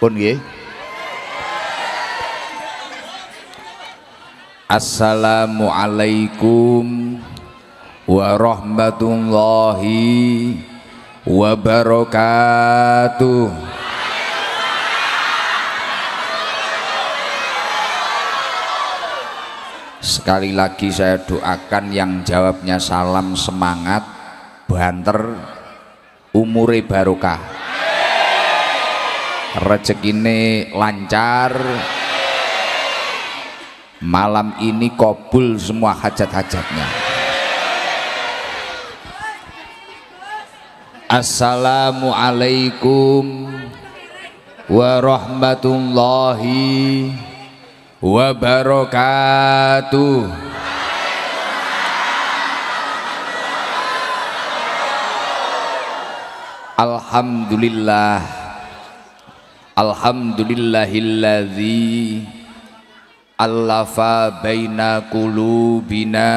Pun ye. Assalamualaikum warahmatullahi wabarakatuh. Sekali lagi saya doakan yang jawabnya salam semangat, banter, umure barokah rezekine lancar malam ini kobul semua hajat-hajatnya Assalamualaikum warahmatullahi wabarakatuh Alhamdulillah Alhamdulillahilladzi allafa baina kulubina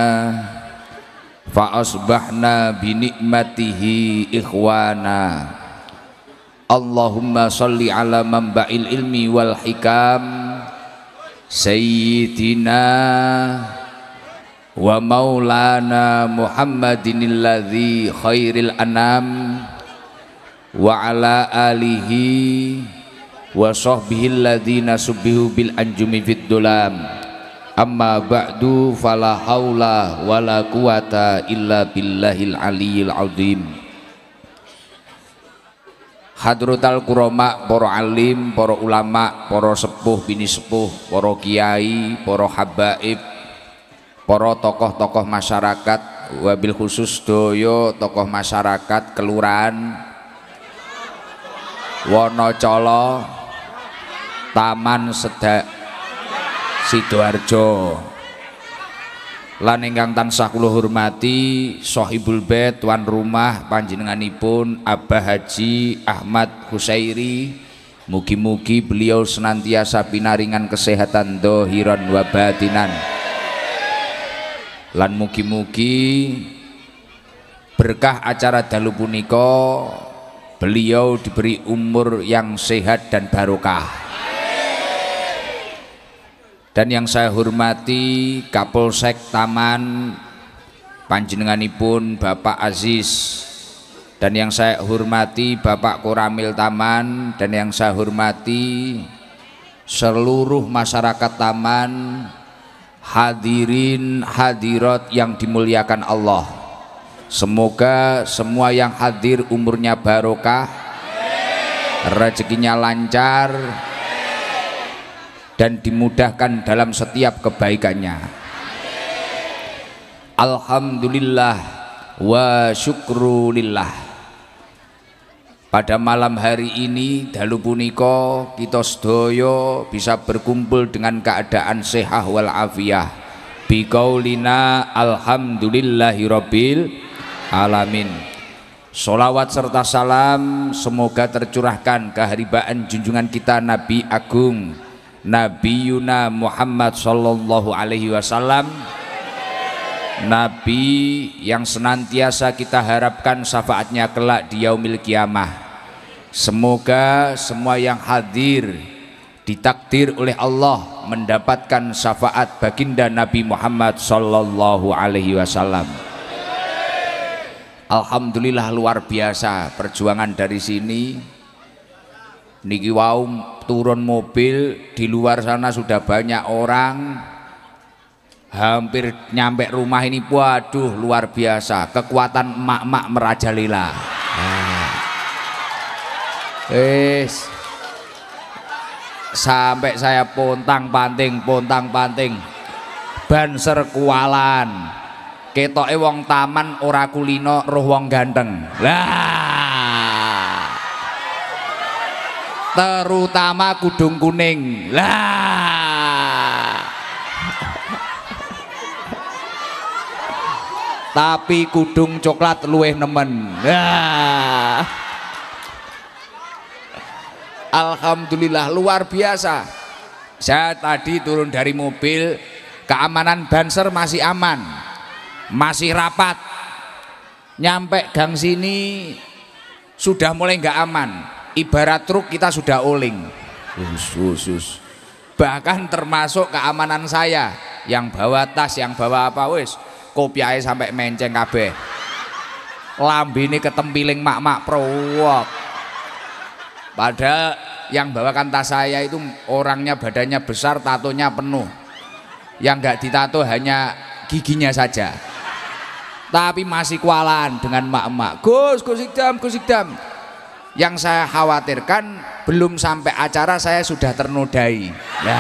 fa asbahna binikmatihi ikhwana Allahumma salli ala mamba'il ilmi wal hikam sayyidina wa maulana muhammadinilladzi khairil anam wa ala alihi wa sahbihi ladzina subbihu bil anjumi fid dulam amma ba'du fala haula wala quwata illa billahil aliyil azim Hadrotal kuroma, poro alim, poro ulama, poro sepuh, bini sepuh, poro kiai, poro habaib, poro tokoh-tokoh masyarakat, wabil khusus doyo tokoh masyarakat kelurahan, Wonocolo, Taman Sedak Sidoarjo lan ingkang tansah kula hormati Sohibul Bait tuan rumah panjenenganipun Abah Haji Ahmad Husairi mugi-mugi beliau senantiasa pinaringan kesehatan dohiran wa batinan lan mugi-mugi berkah acara dalu punika beliau diberi umur yang sehat dan barokah dan yang saya hormati Kapolsek Taman panjenenganipun Bapak Aziz dan yang saya hormati Bapak Koramil Taman dan yang saya hormati seluruh masyarakat Taman hadirin hadirat yang dimuliakan Allah semoga semua yang hadir umurnya barokah rezekinya lancar dan dimudahkan dalam setiap kebaikannya Alhamdulillah wa syukrulillah pada malam hari ini dalu punika kita sedoyo bisa berkumpul dengan keadaan sehat wal afiah Bikaulina, alhamdulillahirabbil alamin Solawat serta salam semoga tercurahkan keharibaan junjungan kita Nabi Agung Nabi Yuna Muhammad sallallahu alaihi wasallam Nabi yang senantiasa kita harapkan syafaatnya kelak di yaumil kiamah Semoga semua yang hadir ditakdir oleh Allah mendapatkan syafaat baginda Nabi Muhammad sallallahu alaihi wasallam Alhamdulillah luar biasa perjuangan dari sini niki wau turun mobil di luar sana sudah banyak orang hampir nyampe rumah ini waduh luar biasa kekuatan emak-emak merajalela eh sampai saya pontang panting pontang panting banser kualan ketoke wong taman ora kulino roh wong ganteng lah terutama kudung kuning lah tapi kudung coklat luweh nemen lah Alhamdulillah luar biasa saya tadi turun dari mobil keamanan banser masih aman masih rapat nyampe gang sini sudah mulai nggak aman Ibarat truk kita sudah oling. Khusus. Bahkan termasuk keamanan saya yang bawa tas, yang bawa apa wis kopiahe sampai menceng kabeh. ini ketempiling mak-mak prowok. Padahal yang bawakan tas saya itu orangnya badannya besar, tatonya penuh. Yang nggak ditato hanya giginya saja. Tapi masih kualan dengan mak-mak. Gus, Gus Ikdam, Gus Ikdam yang saya khawatirkan belum sampai acara saya sudah ternodai ya.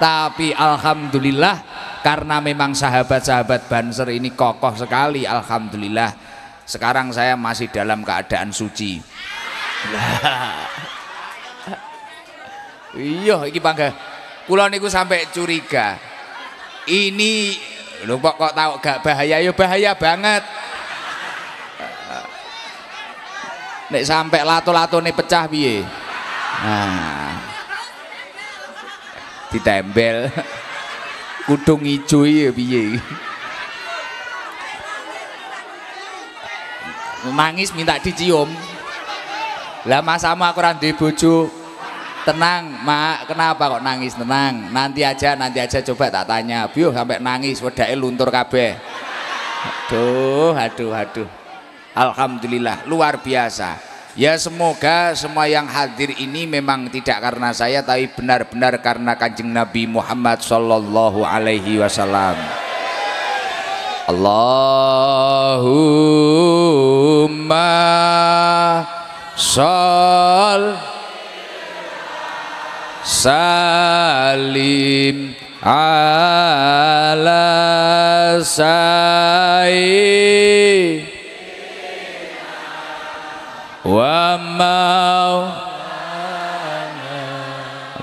tapi Alhamdulillah karena memang sahabat-sahabat Banser ini kokoh sekali Alhamdulillah sekarang saya masih dalam keadaan suci Iyo, iya ini bangga Kuloniku itu sampai curiga ini lupa kok, kok tahu gak bahaya ya bahaya banget nek sampai lato-latone lato pecah biye nah ditembel kudung hijau ya biye mangis minta dicium lah mas sama aku randi bucu tenang mak kenapa kok nangis tenang nanti aja nanti aja coba tak tanya biu sampai nangis wedake luntur kabeh aduh aduh aduh Alhamdulillah luar biasa Ya semoga semua yang hadir ini memang tidak karena saya tapi benar-benar karena kanjeng Nabi Muhammad Sallallahu Alaihi Wasallam. Allahumma sal salim ala sayyid ومولانا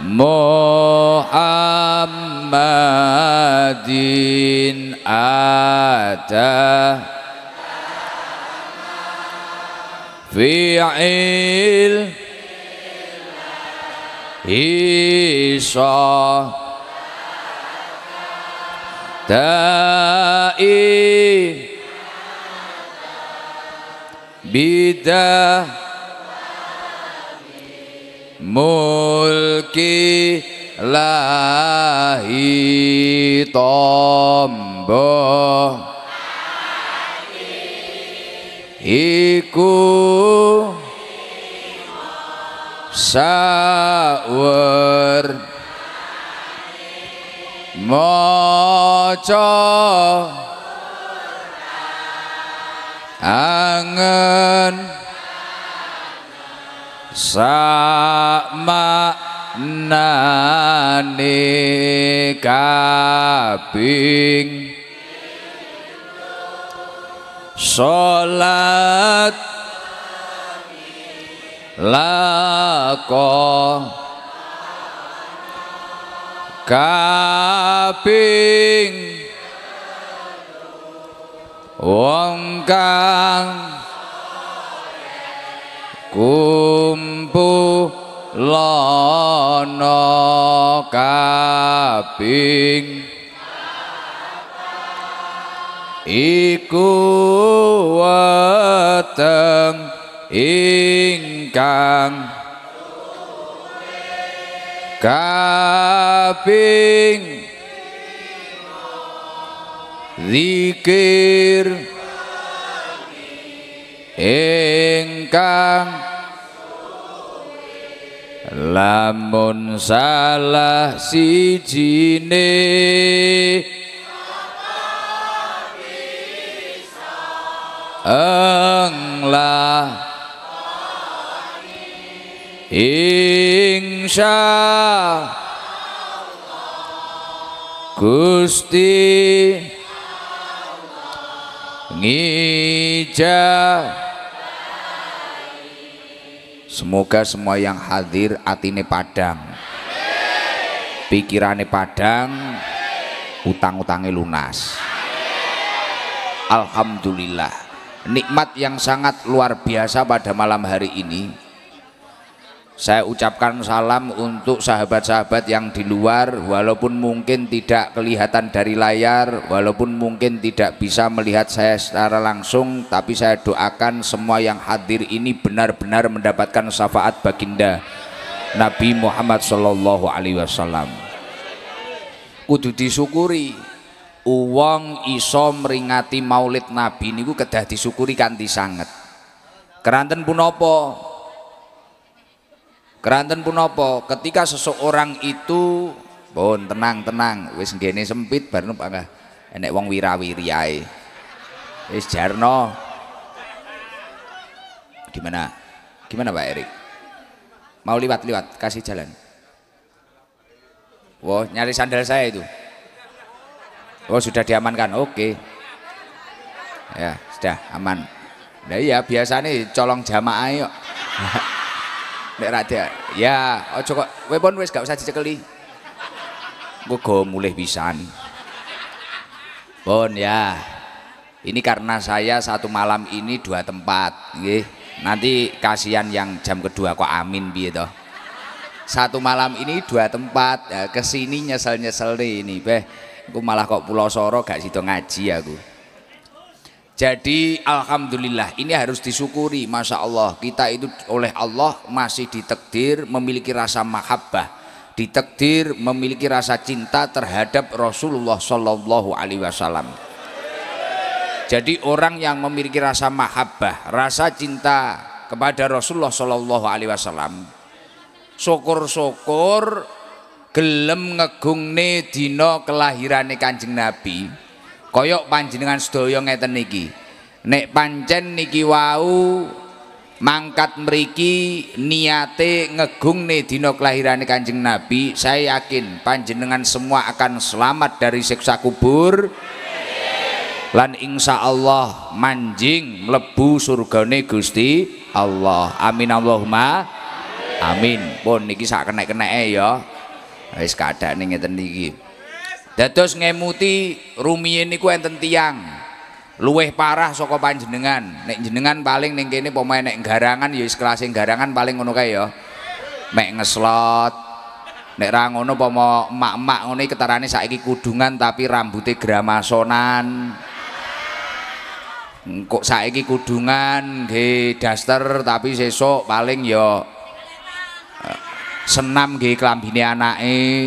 محمد أتى في علم إشارة تائب bida mulki lahi tomboh iku sawur maca kangen sama nani kaping sholat lako kaping wong kang kumpulana kaping iku weteng ingkang kaping zikir ingkang lamun salah siji ne angla insya Allah Gusti ijab Semoga semua yang hadir atine padang pikirane padang utang-utangnya lunas Alhamdulillah nikmat yang sangat luar biasa pada malam hari ini saya ucapkan salam untuk sahabat-sahabat yang di luar walaupun mungkin tidak kelihatan dari layar walaupun mungkin tidak bisa melihat saya secara langsung tapi saya doakan semua yang hadir ini benar-benar mendapatkan syafaat baginda Nabi Muhammad Shallallahu Alaihi Wasallam kudu disyukuri uang iso meringati maulid nabi ini kedah disyukuri kanti sangat. keranten punopo keranten punopo ketika seseorang itu bon tenang-tenang wis gini sempit bar panggah enek wong wirawiri ae wis jarno gimana gimana Pak Erik mau liwat-liwat kasih jalan Wah, wow, nyari sandal saya itu. Oh, sudah diamankan. Oke. Ya, sudah aman. Nah, iya biasanya colong jamaah yuk. Nek ra Ya, aja kok kowe pun wis gak usah dicekeli. Engko go mulih pisan. Pun ya. Ini karena saya satu malam ini dua tempat, nggih. Nanti kasihan yang jam kedua kok amin piye toh. Satu malam ini dua tempat, ya, kesini nyesel-nyesel nih ini, beh. Gue malah kok pulau soro gak situ ngaji aku. Jadi alhamdulillah ini harus disyukuri Masya Allah kita itu oleh Allah masih ditekdir memiliki rasa mahabbah ditekdir memiliki rasa cinta terhadap Rasulullah Shallallahu Alaihi Wasallam. Jadi orang yang memiliki rasa mahabbah, rasa cinta kepada Rasulullah Shallallahu Alaihi Wasallam, syukur-syukur gelem ngegungne dino kelahirane kanjeng Nabi, koyok panjenengan sedaya ngeten niki nek pancen niki wau mangkat meriki niate ngegungne dina kelahirane Kanjeng Nabi saya yakin panjenengan semua akan selamat dari seksa kubur lan insya Allah manjing mlebu surgane Gusti Allah amin Allahumma amin pun bon, niki sak kenek kenek ya wis kadane ngeten niki Dados ngemuti rumiyin niku enten tiang. Luweh parah saka panjenengan. Nek jenengan paling ning kene apa nek garangan ya wis kelas garangan paling ngono kae ya. Mek ngeslot. Nek ra ngono pomo mak mak ngene ketarane saiki kudungan tapi rambutnya gramasonan. Kok saiki kudungan nggih daster tapi sesuk paling ya eh, senam nggih klambine anake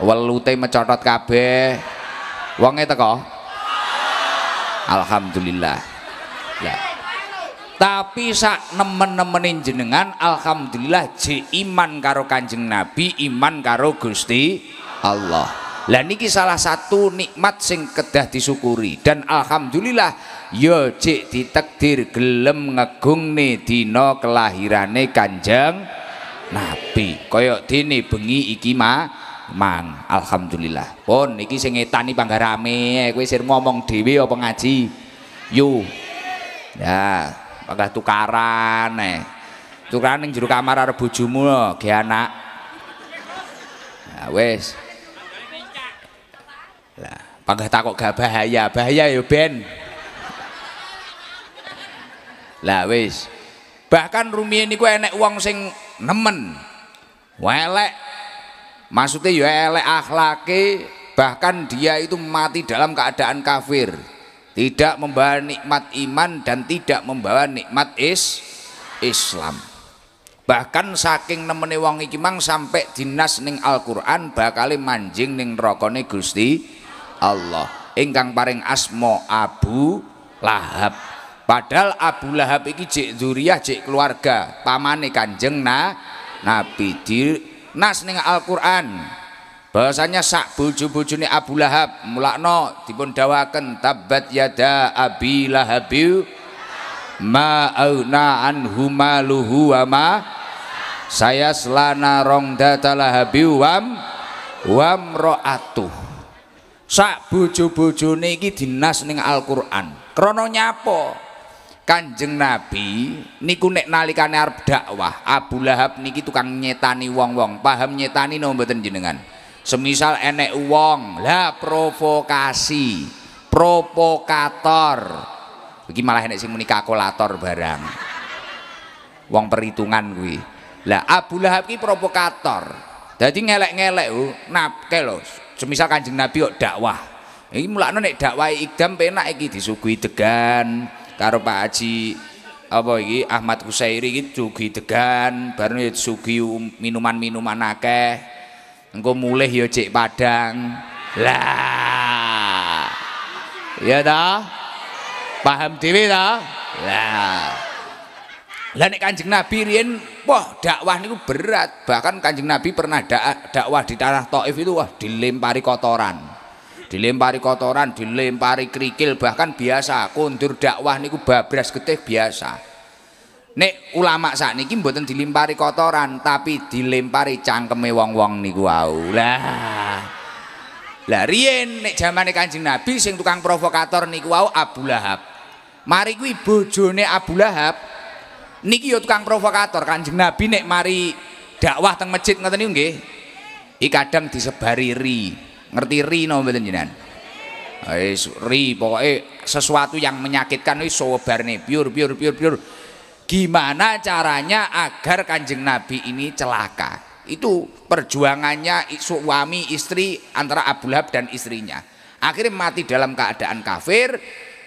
welute mecotot kabeh wonge teko alhamdulillah lah ya. tapi sak nemen-nemenin jenengan alhamdulillah je iman karo kanjeng nabi iman karo gusti Allah lah niki salah satu nikmat sing kedah disyukuri dan alhamdulillah yo ya cek ditakdir gelem nih dino kelahirane kanjeng nabi Koyok dini bengi iki mah Mang, alhamdulillah. Pon, iki sing ngetani panggarame, kowe sir ngomong dhewe apa ngaji? Yu. Ya, pada tukaran eh. Tukaran ning jero kamar karo bojomu lho, ge anak. Ya wis. Lah, panggah takok gak bahaya, bahaya yu ya, ben. Lah wis. Bahkan ini niku enek wong sing nemen. Welek maksudnya ya elek akhlaki bahkan dia itu mati dalam keadaan kafir tidak membawa nikmat iman dan tidak membawa nikmat is Islam bahkan saking nemeni wong iki mang sampai dinas ning Al-Qur'an bakal manjing ning rokone Gusti Allah ingkang paring asmo Abu Lahab Padahal Abu Lahab iki jek zuriyah, jek keluarga, pamane Kanjeng na, Nabi di nas ning Al-Qur'an bahasanya sak bojo-bojone Abu Lahab mulakno dipun dawaken tabbat yada abi Lahab ma auna anhu maluhu wa ma saya selana rong datalahabi wam roatu, sak bojo-bojone iki dinas ning Al-Qur'an krana nyapa Kanjeng Nabi niku nek nalikane arep dakwah, Abu Lahab niki tukang nyetani wong-wong, paham nyetani nombor mboten jenengan. Semisal enek wong, lah provokasi, provokator. Iki malah enek sing muni kalkulator barang. Wong perhitungan kuwi. Lah Abu Lahab ki provokator. Dadi ngelek-ngelek uh, oh, napke lho. Semisal Kanjeng Nabi kok dakwah. Iki mulakno nek dakwah ikdam penak iki disuguhi degan, karo Pak Haji apa iki Ahmad Kusairi iki sugi degan bareng ya sugi um, minuman-minuman akeh engko mulih ya cek padang lah ya ta paham dhewe ta lah lah nek Kanjeng Nabi riyen wah dakwah niku berat bahkan Kanjeng Nabi pernah dakwah di tanah Thaif itu wah dilempari kotoran dilempari kotoran dilempari kerikil bahkan biasa kondur dakwah niku bablas getih biasa Nek ulama saat niki mboten dilempari kotoran tapi dilempari cangkeme wong-wong niku wau. Lah. Lah riyen nek zamane Kanjeng Nabi sing tukang provokator niku wau Abu Lahab. Mari kuwi bojone Abu Lahab niki yo tukang provokator Kanjeng Nabi nek mari dakwah teng masjid ngoten niku nggih. Iki kadang disebari ri ngerti ri no mboten jenengan Ais ri pokoknya sesuatu yang menyakitkan wis sobarne piur piur piur piur gimana caranya agar kanjeng nabi ini celaka itu perjuangannya suami istri antara Abu Lahab dan istrinya akhirnya mati dalam keadaan kafir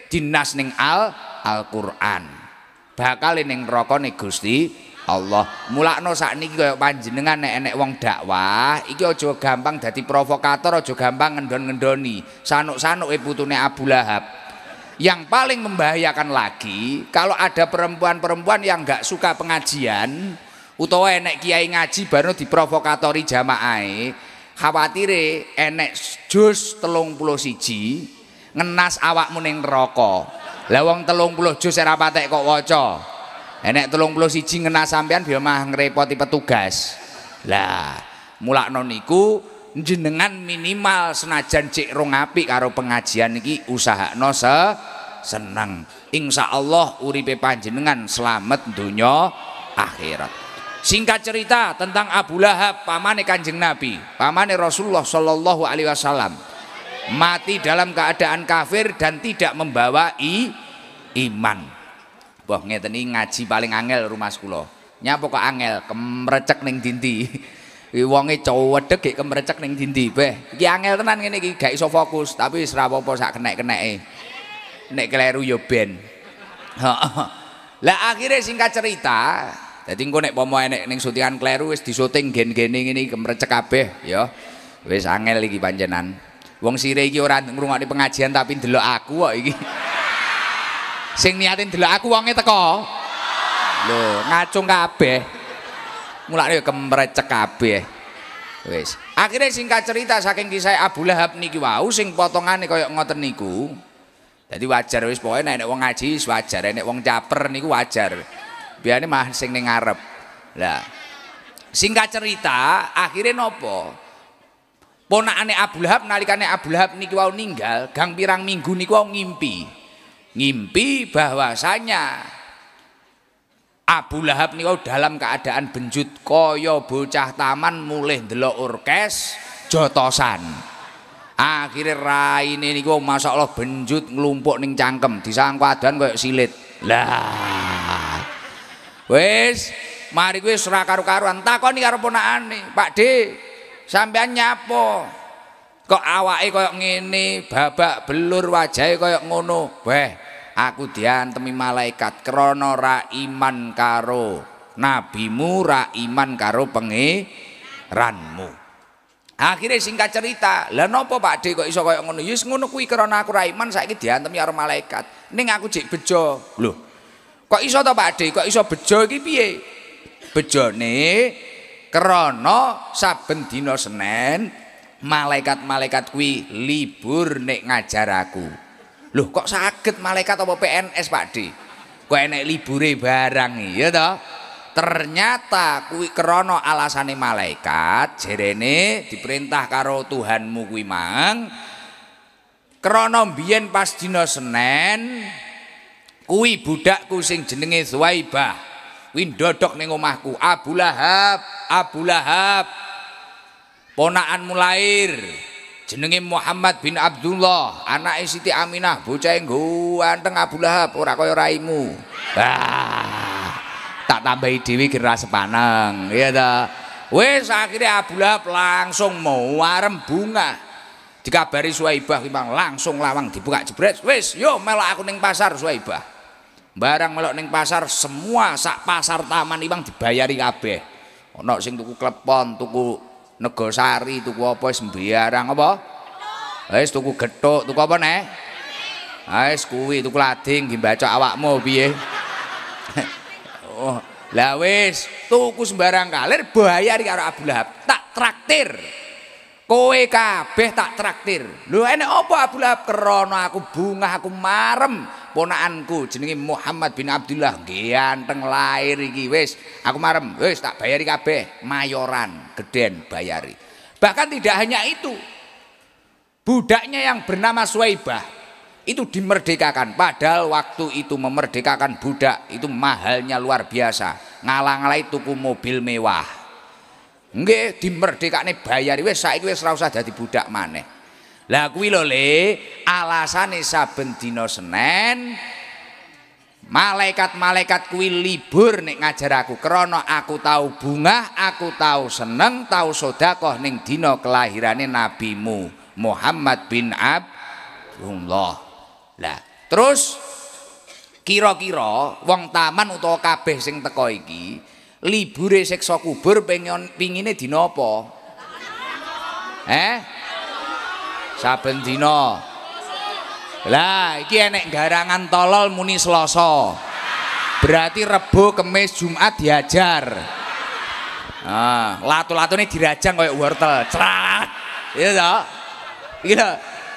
dinas ning al Al-Qur'an bakal ning nih Gusti Allah mulakno saat ini kaya panjenengan nek enek wong dakwah iki ojo gampang jadi provokator ojo gampang ngendon-ngendoni sanuk sanuk e ibu putune Abu Lahab yang paling membahayakan lagi kalau ada perempuan-perempuan yang nggak suka pengajian utawa enek kiai ngaji baru diprovokatori jamaah, khawatir enek jus telung puluh siji ngenas awak muning rokok. Lewong telung puluh jus serapatek kok wocok enek eh, telung puluh siji ngena sampean biar mah ngerepoti petugas lah mulak noniku jenengan minimal senajan cek rong api karo pengajian iki usaha nose seneng insya Allah uripe panjenengan selamat dunia akhirat singkat cerita tentang Abu Lahab pamane kanjeng Nabi pamane Rasulullah Shallallahu Alaihi Wasallam mati dalam keadaan kafir dan tidak membawa i, iman Wah ngeten iki ngaji paling angel rumah sekolah. Nyapa kok angel kemrecek ning dindi. Wonge cowedeg gek kemrecek ning dindi beh. Iki angel tenan ngene iki gak iso fokus, tapi wis ra apa-apa sak kenek-keneke. Nek keliru ya ben. Lah akhirnya singkat cerita, jadi engko nek pomo enek ning syutingan keliru wis disuting gen-gene ngene iki kemrecek kabeh ya. Wis angel lagi panjenan. Wong sire iki ora di pengajian tapi ndelok aku kok iki. Sing niatin dulu aku wonge teko. Lho, ngacung kabeh. Mulane kemrecek kabeh. Wis. Akhire singkat cerita saking kisah Abu Lahab niki wau sing potongane kaya ngoten niku. jadi wajar wis pokoke nek wong ngaji wajar, nek wong caper niku wajar. Biane mah sing ning ngarep. Lah. Singkat cerita, akhirnya nopo? Ponakane Abu Lahab nalikane Abu Lahab niki wau ninggal, gang pirang minggu niku wau ngimpi ngimpi bahwasanya Abu Lahab nih kau dalam keadaan benjut kaya bocah taman mulih ndelok orkes jotosan. Akhire raine niku masyaallah benjut nglumpuk ning cangkem, disangkadan koyo silit. Lah. Wis, mari kuwi ora karo-karuan. nih karo ponakane, Pak D, sampean nyapo? Kok awake koyo ngene, babak belur wajah wajahe koyo ngono. Weh, aku diantemi malaikat krono ra iman karo nabimu ra iman karo pengeranmu akhirnya singkat cerita lah nopo Pak De kok iso koyo ngono yus ngono kui krono aku ra iman saiki diantemi karo malaikat ning aku cek bejo loh kok iso to Pak De kok iso bejo iki piye nih krana saben dina Senin malaikat-malaikat kui libur nek ngajar aku Loh kok sakit malaikat apa PNS Pak D? Kok enek libure barang ya toh? Ternyata kui krono alasane malaikat jerene diperintah karo Tuhanmu kui mang krono biyen pas dina Senin kuwi budakku sing jenenge Zuwaibah kuwi ndodok ning omahku Abu Lahab Abu Lahab ponakanmu lahir jenenge Muhammad bin Abdullah anak Siti Aminah bocah ganteng Abu Lahab ora kaya raimu ah, tak tambahi dewi kira sepaneng ya ta wes akhirnya Abu Lahab langsung mau warem bunga dikabari Suhaibah memang langsung lawang dibuka jebret wes yo melok aku neng pasar Suhaibah barang melok neng pasar semua sak pasar taman ibang dibayari kabeh ono sing tuku klepon tuku negosari tuku apa wis mbiyarang apa wis tuku gethuk tuku apa neh wis kuwi tuku lading nggih bacok awakmu piye oh la wis tuku sembarang kalir bayar karo Abu Lahab tak traktir kowe kabeh tak traktir lu enak apa Abu Lahab aku bunga aku marem ponaanku jenenge Muhammad bin Abdullah ganteng lahir iki wis aku marem wis tak bayari kabeh mayoran geden bayari bahkan tidak hanya itu budaknya yang bernama Suwaibah itu dimerdekakan padahal waktu itu memerdekakan budak itu mahalnya luar biasa ngalang-alai tuku mobil mewah Nggih, dimerdekakne bayar wis saiki wis ora usah dadi budak maneh. Lah kuwi lho Le, alasane saben dina Senin malaikat-malaikat kuwi libur nek ngajar aku krana aku tahu bunga aku tahu seneng, tahu sedekah ning dina kelahirane nabimu Muhammad bin Abdullah. Lah, terus kira-kira wong taman utawa kabeh sing teko iki libure seksoku kubur pengen pingine dina apa? Eh? Saben dina. Lah, iki enek garangan tolol muni seloso, Berarti Rebo, Kemis, Jumat diajar. Ah, latu ini dirajang kayak wortel. Cerat. Iya tak iya, lho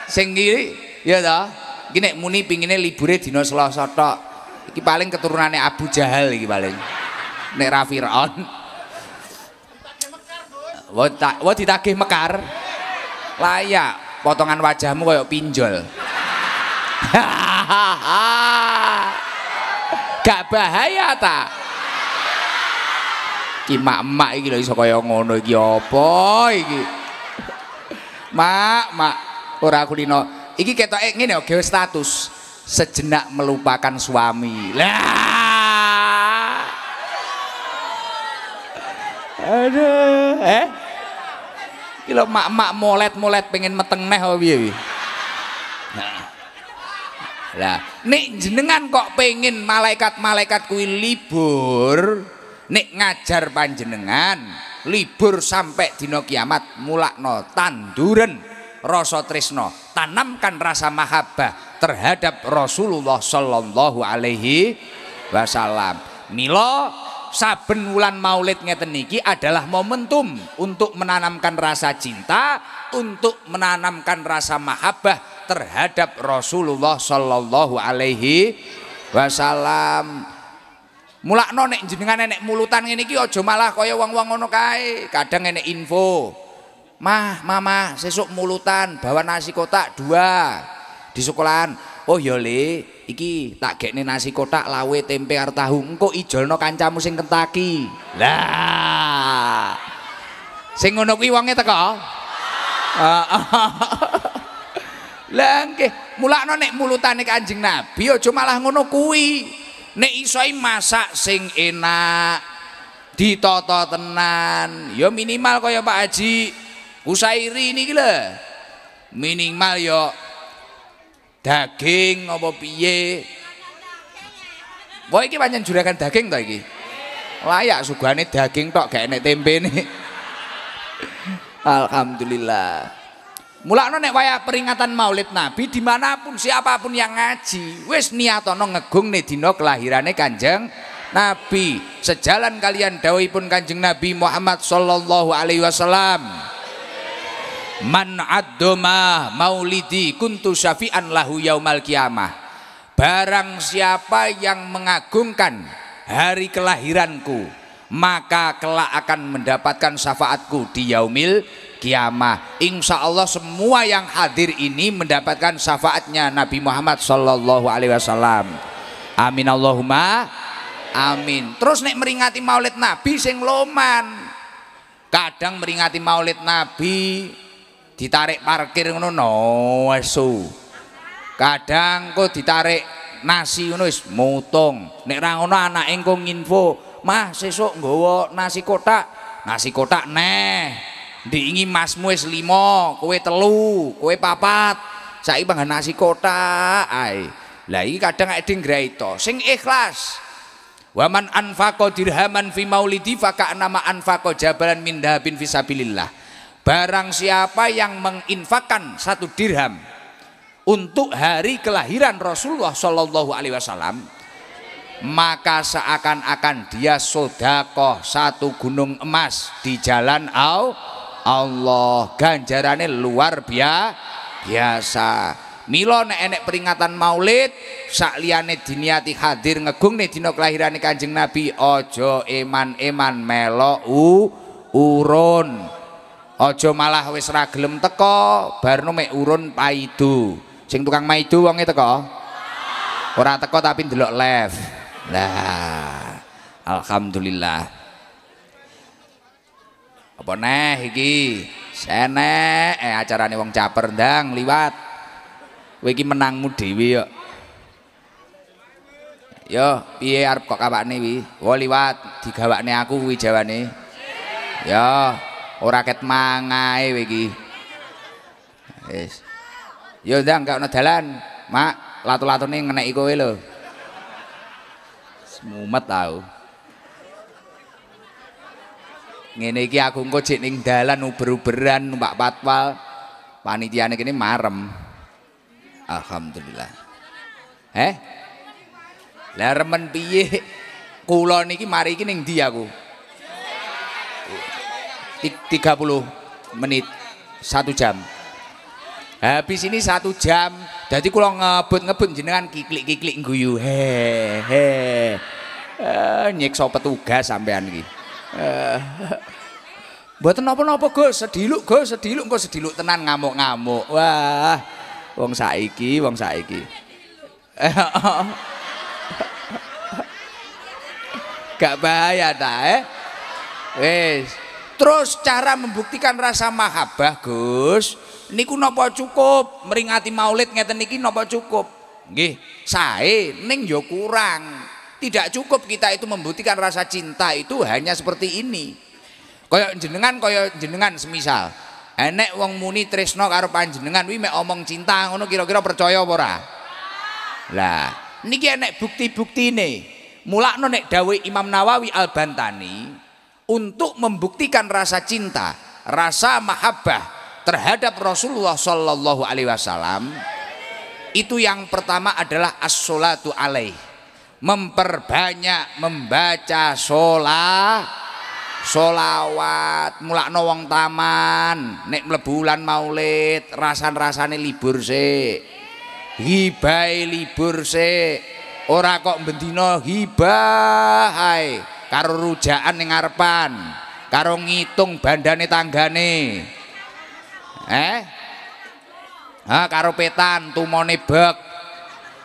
sing iki ya muni pingine libure dina Selasa tok. Iki paling keturunannya Abu Jahal iki paling nek ra Firaun. Wo ditagih mekar. Layak potongan wajahmu koyo pinjol. Gak bahaya ta? Ki mak-mak iki lho iso kaya ngono iki apa iki? Mak, mak ora kulino. Iki ketoke ngene ya, gawe status sejenak melupakan suami. Lah Aduh, eh? Kilo mak-mak molet-molet pengen meteng neh hobi. Nah. Lah, nek jenengan kok pengen malaikat-malaikat kui libur, nek ngajar panjenengan libur sampai dina kiamat mulakno tanduren rasa Trisno tanamkan rasa mahabbah terhadap Rasulullah sallallahu alaihi wasallam. Milo saben wulan Maulid ngeten niki adalah momentum untuk menanamkan rasa cinta, untuk menanamkan rasa mahabbah terhadap Rasulullah Shallallahu alaihi wasallam. mulak nonek jenengan nenek mulutan ini iki aja malah kaya wong-wong ngono kae. Kadang enek info. Mah, mama, sesuk mulutan bawa nasi kotak dua di sekolahan Oh ya le, iki tak gekne nasi kotak lawe tempe karo tahu. Engko ijolno kancamu sing kentaki. Lah. Sing ngono kuwi wonge teko? Lah engke, mulakno nek mulutane Kanjeng Nabi aja malah ngono kuwi. Nek iso masak sing enak, ditata tenan, Yo minimal kaya Pak Haji Kusairi niki lho. Minimal ya yo... daging apa piye Wah iki pancen juragan daging to iki. Layak sugane daging tok gak enek nih, Alhamdulillah. Mulakno nek waya peringatan Maulid Nabi dimanapun siapapun yang ngaji, wis niatono nih dino kelahirannya Kanjeng Nabi. Sejalan kalian pun Kanjeng Nabi Muhammad sallallahu alaihi wasallam. Man addoma maulidi kuntu syafi'an lahu yaumal kiamah. Barang siapa yang mengagungkan hari kelahiranku, maka kelak akan mendapatkan syafaatku di yaumil kiamah. Insya Allah semua yang hadir ini mendapatkan syafaatnya Nabi Muhammad Sallallahu Alaihi Wasallam. Amin Allahumma amin. Terus nek meringati Maulid Nabi sing loman. Kadang meringati Maulid Nabi, ditarik parkir ngono no esu kadang kok ditarik nasi ngono wis mutung nek ra ngono anake engko nginfo mah sesuk nggawa nasi kotak nasi kotak neh diingi masmu wis 5 kowe telu kowe papat saiki pangan nasi kotak ae lah iki kadang awake dhewe ngraita sing ikhlas waman anfaqo dirhaman fi maulidi fa ka'nama anfaqo jabalan min dhahabin fisabilillah Barang siapa yang menginfakkan satu dirham untuk hari kelahiran Rasulullah Shallallahu Alaihi Wasallam, maka seakan-akan dia sodakoh satu gunung emas di jalan Allah. Ganjarannya luar biasa. Milo nek enek peringatan Maulid sakliane diniati hadir ngegung nih dino kelahiran Kanjeng Nabi ojo eman-eman melo u urun. Ojo malah wis ra gelem teko barno mek urun paidu sing tukang maidu wonge teko ora teko tapi ndelok live nah alhamdulillah apa neh iki Sene, eh acarane wong caper ndang liwat kowe iki menangmu dhewe yo yo piye arep kok awakne wi wo liwat digawakne aku kuwi jawane yo Ora ket mangae iki. Wis. Yo ya ndang gak ono dalan, Mak. Latu-latune ngeneki kowe lho. Mumet tau. Ngene iki aku engko jek ning dalan uber-uberan numpak patwal. Panitiane kene marem. Alhamdulillah. Eh? Lah remen piye? Kula niki mari iki ning ndi aku? 30 menit satu jam habis ini satu jam jadi kalau ngebut-ngebut jenengan kiklik-kiklik guyu he he uh, eh, nyekso petugas sampean ki uh, buat nopo nopo Gus, sediluk Gus, sediluk gus sediluk tenan ngamuk-ngamuk. Wah, wong saiki, wong saiki. Gak bahaya ta eh? wes Terus cara membuktikan rasa mahabbah, Gus, niku nopo cukup meringati Maulid ngeten niki nopo cukup? Nggih, sae ning yo kurang. Tidak cukup kita itu membuktikan rasa cinta itu hanya seperti ini. koyo jenengan koyo jenengan semisal enek wong muni tresno karo panjenengan wi mek omong cinta ngono kira-kira percaya apa ora? Lah, niki enek bukti-buktine. Mulakno nek dawuh Imam Nawawi Al-Bantani, untuk membuktikan rasa cinta, rasa mahabbah terhadap Rasulullah Shallallahu Alaihi Wasallam itu yang pertama adalah as-solatu alaih memperbanyak membaca sholat solawat mulak wong taman nek melebulan maulid rasan-rasane libur se hibai e libur se ora kok bentino hibah hai karo rujakan ning ngarepan, karo ngitung bandane tanggane. Eh? Ha karo petan tumone bek.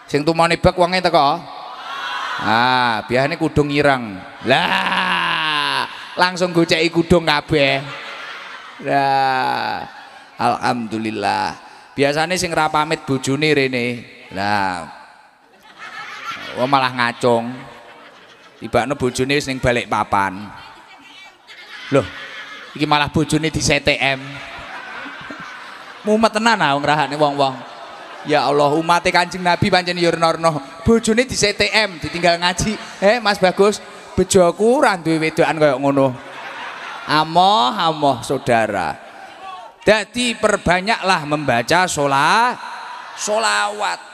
Sing tumone bek wonge teko. Ah, biasane kudu ngireng. Lah, langsung goceki kudung kabeh. Lah, alhamdulillah. biasanya sing rapamit bojone rene lah wah malah ngacung tiba bojone wis ning balik papan. Loh, iki malah bojone di CTM. Mumet tenan ah ngrahane wong-wong. Ya Allah, umat Kanjeng Nabi pancen Yurnorno, renorno. Bojone di CTM ditinggal ngaji. Eh, Mas Bagus, bejoku ora duwe wedokan kaya ngono. Amoh, amoh saudara. Jadi perbanyaklah membaca sholat, sholawat.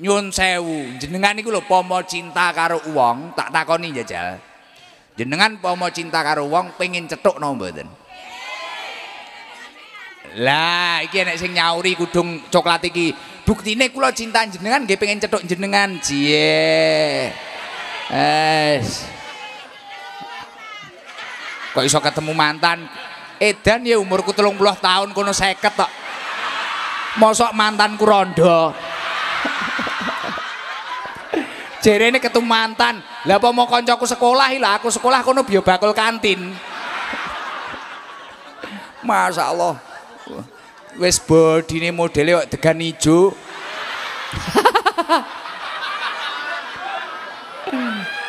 nyun sewu jenengan iku lho pomo cinta karo uang tak takoni jajal jenengan pomo cinta karo uang pengen cetuk no mboten lah iki enek sing nyauri kudung coklat iki buktine kula cinta jenengan nggih pengen cetuk jenengan jie es kok iso ketemu mantan edan ya umurku telung puluh tahun kono seket tok mosok mantanku rondo jere ketum mantan. Lah apa mau koncoku sekolah lah aku sekolah kono bio bakul kantin. Masya Allah. body ini modelnya kok degan hijau.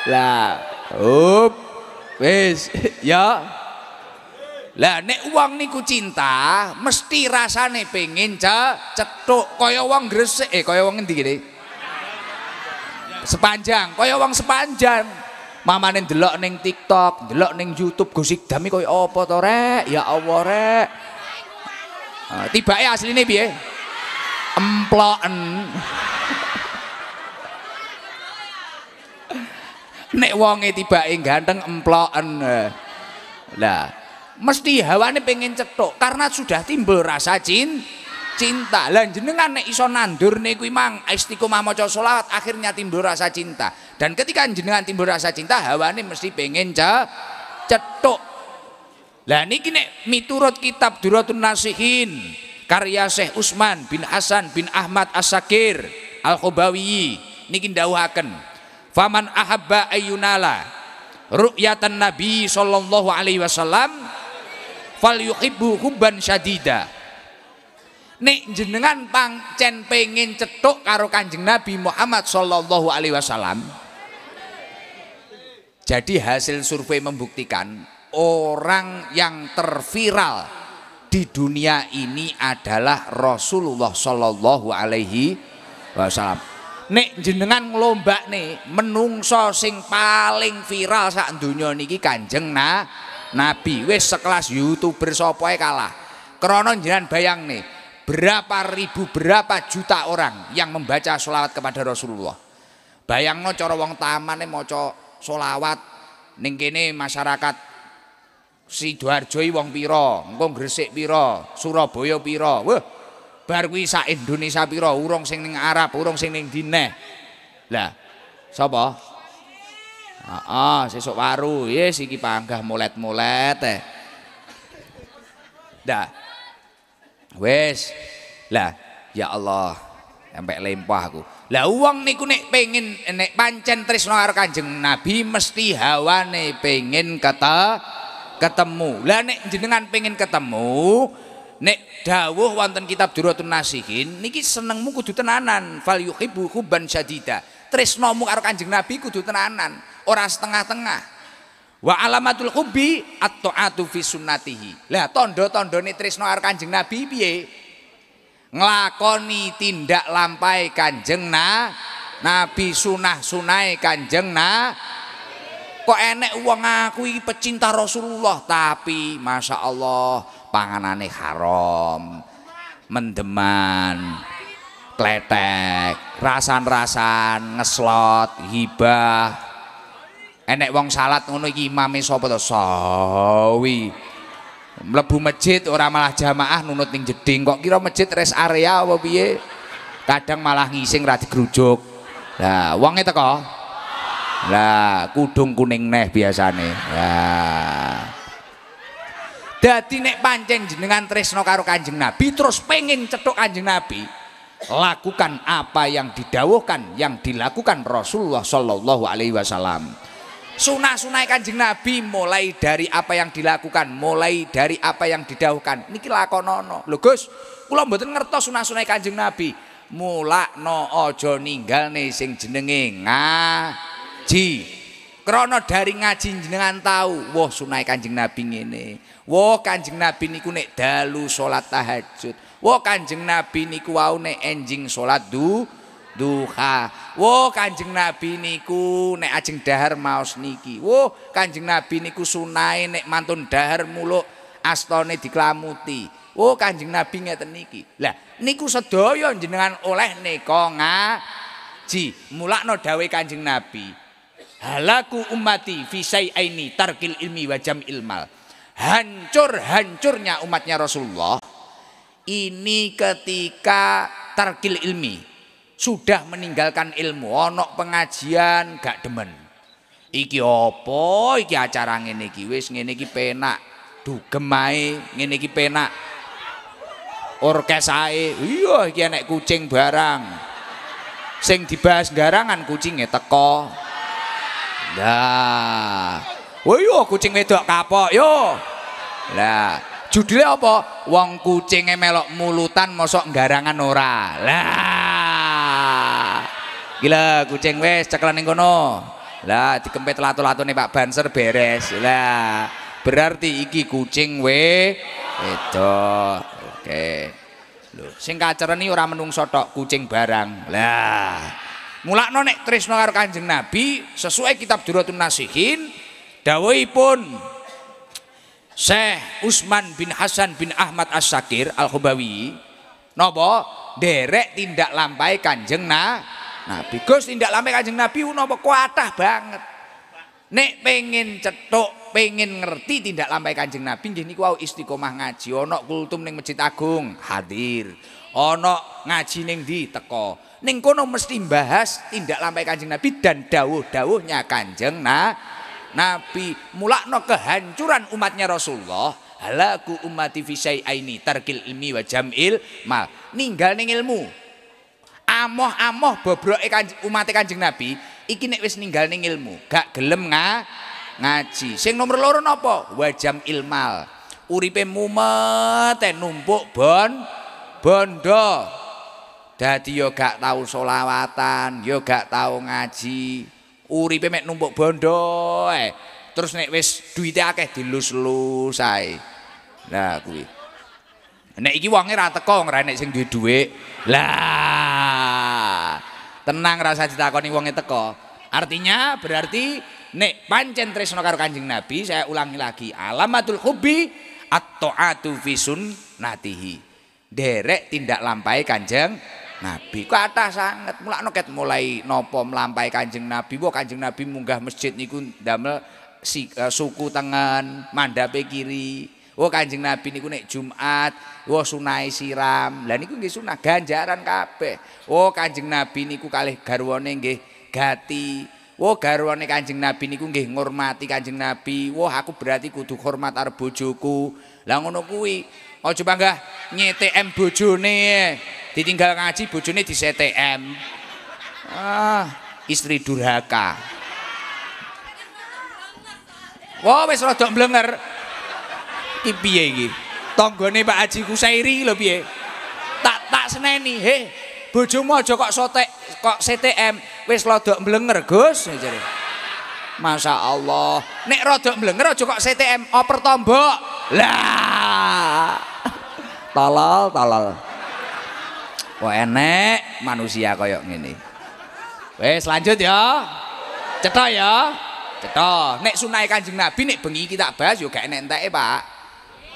lah, up. wes, ya. Lah nek uang niku cinta, mesti rasane pengen cetuk kaya uang gresik, eh kaya wong dikit kene? sepanjang kaya wong sepanjang neng delok ning TikTok delok neng YouTube gosip dami kaya apa to rek ya Allah rek ya eh, asli ini biye emploen nek wonge tibake ganteng emploen eh. lah mesti hawane pengen cetok karena sudah timbul rasa cinta cinta. lan jenengan nek iso nandur nek kuwi mang istiqomah maca selawat akhirnya timbul rasa cinta. Dan ketika jenengan timbul rasa cinta, hawane mesti pengen ca cetuk. Lah niki nek miturut kitab Duratun Nasihin karya Syekh Usman bin Hasan bin Ahmad As-Sakir Al-Khobawi niki ndawuhaken faman ahabba ayyunala ru'yatan nabi sallallahu alaihi wasallam fal yuhibbu hubban syadida Nek jenengan pancen pengen cetuk karo Kanjeng Nabi Muhammad Shallallahu alaihi wasallam. Jadi hasil survei membuktikan orang yang terviral di dunia ini adalah Rasulullah Shallallahu alaihi wasallam. Nek jenengan lomba nih menungso sing paling viral saat dunia niki Kanjeng nah, Nabi wes sekelas YouTuber sapa kalah. Kronon jenengan bayang nih berapa ribu berapa juta orang yang membaca solawat kepada Rasulullah bayangno cara wong taman maca sholawat solawat kene masyarakat Sidoarjo wong pira engko Gresik pira Surabaya pira wah bar kuwi Indonesia pira urung sing ning Arab urung sing ning dine, lah sapa ah sesuk waru. Yes, iki panggah molet-molet. Dah. E. Wes. Lah, ya Allah, sampai lempah aku. Lah uang niku nek pengen nek pancen tresno karo Kanjeng Nabi mesti hawane pengen kata ketemu. Lah nek jenengan pengen ketemu, nek dawuh wonten kitab Durratun Nasihin niki senengmu kudu tenanan fal yuhibbu hubban syadida tresnomu karo Kanjeng Nabi kudu tenanan ora setengah-tengah Wa alamatul hubbi at-ta'atu fi sunnatihi. Lah tondo ni tresno karo Kanjeng Nabi piye? ngelakoni tindak lampai Kanjeng na, Nabi sunah sunai Kanjeng na. Kok enek wong aku iki pecinta Rasulullah tapi Masya Allah panganane haram. Mendeman. Kletek, rasan-rasan, ngeslot, hibah, enek wong salat ngono iki imame sapa to sawi mlebu masjid ora malah jamaah nunut ning jeding kok kira masjid res area apa piye kadang malah ngising ra digrujuk lah e teko lah kudung kuning neh biasane lah dadi nek pancen jenengan tresno karo Kanjeng Nabi terus pengen cetuk Kanjeng Nabi lakukan apa yang didawuhkan yang dilakukan Rasulullah Shallallahu alaihi wasallam sunah sunai kanjeng nabi mulai dari apa yang dilakukan mulai dari apa yang didahukan niki lakonono lho gus kula mboten ngertos sunah sunai kanjeng nabi mulak no ojo ninggal nih sing jenenge ngaji krono dari ngaji jenengan tahu wah sunai kanjeng nabi ini wah kanjeng nabi niku nek dalu sholat tahajud wah kanjeng nabi niku wau nek enjing sholat duh duha. Wo Kanjeng Nabi niku nek ajeng dahar maos niki. Wo Kanjeng Nabi niku sunai nek mantun dahar muluk astone diklamuti. Wo Kanjeng Nabi ngeten niki. Lah niku sedaya jenengan oleh nika ngaji. no dawe Kanjeng Nabi. Halaku umati visai aini tarkil ilmi wajam ilmal, Hancur-hancurnya umatnya Rasulullah ini ketika tarkil ilmi sudah meninggalkan ilmu onok pengajian gak demen iki opo iki acara ngene iki wis ngene iki penak dugem ae ngene iki penak orkes ae iya iki enek kucing barang sing dibahas garangan kucinge teko. Lah. Wo oh iya, kucing wedok kapok yo. Lah, judulnya apa? Wong kucinge melok mulutan mosok garangan ora. Lah gila kucing wes cekelan yang kono lah dikempet latu nih Pak Banser beres lah berarti iki kucing we itu oke lu sing kacereni orang menung sotok kucing barang lah mulak nonek tris nongar Kanjeng Nabi sesuai kitab juratun Nasihin pun seh Usman bin Hasan bin Ahmad As-Sakir Al-Hubawi nobo derek tindak lampai Kanjeng Nabi Nabi. Gus tindak lame Kanjeng Nabi napa kuatah banget. Nek pengen cetok, pengen ngerti tindak lampai Kanjeng Nabi nggih niku istiqomah ngaji. onok kultum ning Masjid Agung, hadir. onok ngaji ning di teko. Ning kono mesti bahas tindak lampai Kanjeng Nabi dan dawuh-dawuhnya Kanjeng nah, Nabi. Mulakno kehancuran umatnya Rasulullah halaku ummati fi syai'aini tarkil ilmi wa jam'il mal. Ninggal ning ilmu, amoh-amoh bobroke kanjeng umat kanjeng Nabi iki nek wis ninggal ilmu gak gelem nga, ngaji sing nomor loro napa wajam ilmal uripe mumet eh, numpuk bon bondo dadi yo gak tau selawatan yo gak tau ngaji uripe mek numpuk bondo eh. terus nek wis duwite akeh dilus-lus nah kuwi nek iki wonge ra teko ngrene sing duwe dhuwit lah tenang rasa ditakoni wonge teko artinya berarti nek pancen tresno karo kanjeng nabi saya ulangi lagi alamatul hubbi at-taatu fi sunnatihi derek tindak lampai kanjeng Nabi atas sangat mulak ket mulai nopo melampai Kanjeng Nabi bu Kanjeng Nabi munggah masjid niku damel si, uh, suku tangan mandape kiri Wah oh, Kanjeng Nabi niku nek Jumat Wah oh, sunai siram. Lah niku nggih sunah ganjaran kabeh. Wah oh, Kanjeng Nabi niku kalih garwane nggih gati. Wah garwane Kanjeng Nabi niku nggih ngurmati Kanjeng Nabi. Wah aku berarti kudu hormat arep bojoku. Lah ngono kuwi. Aja bangga nyetem bojone. Eh. Ditinggal ngaji bojone di CTM. Ah, istri durhaka. Wo wis rada mblenger. iki piye iki? Tanggane Pak Haji Kusairi lho piye? Tak tak seneni, he. Bojomu aja kok sotek, kok CTM, wis lodok mblenger, Gus, jare. Masya Allah, nek rodok mblenger aja kok CTM oper tombok. Lah. Tolol, tolol. Kok enek manusia koyok ngene. Wes lanjut ya. Cetok ya. Cetok. Nek sunai Kanjeng Nabi nek bengi kita bahas yo gak enek Pak.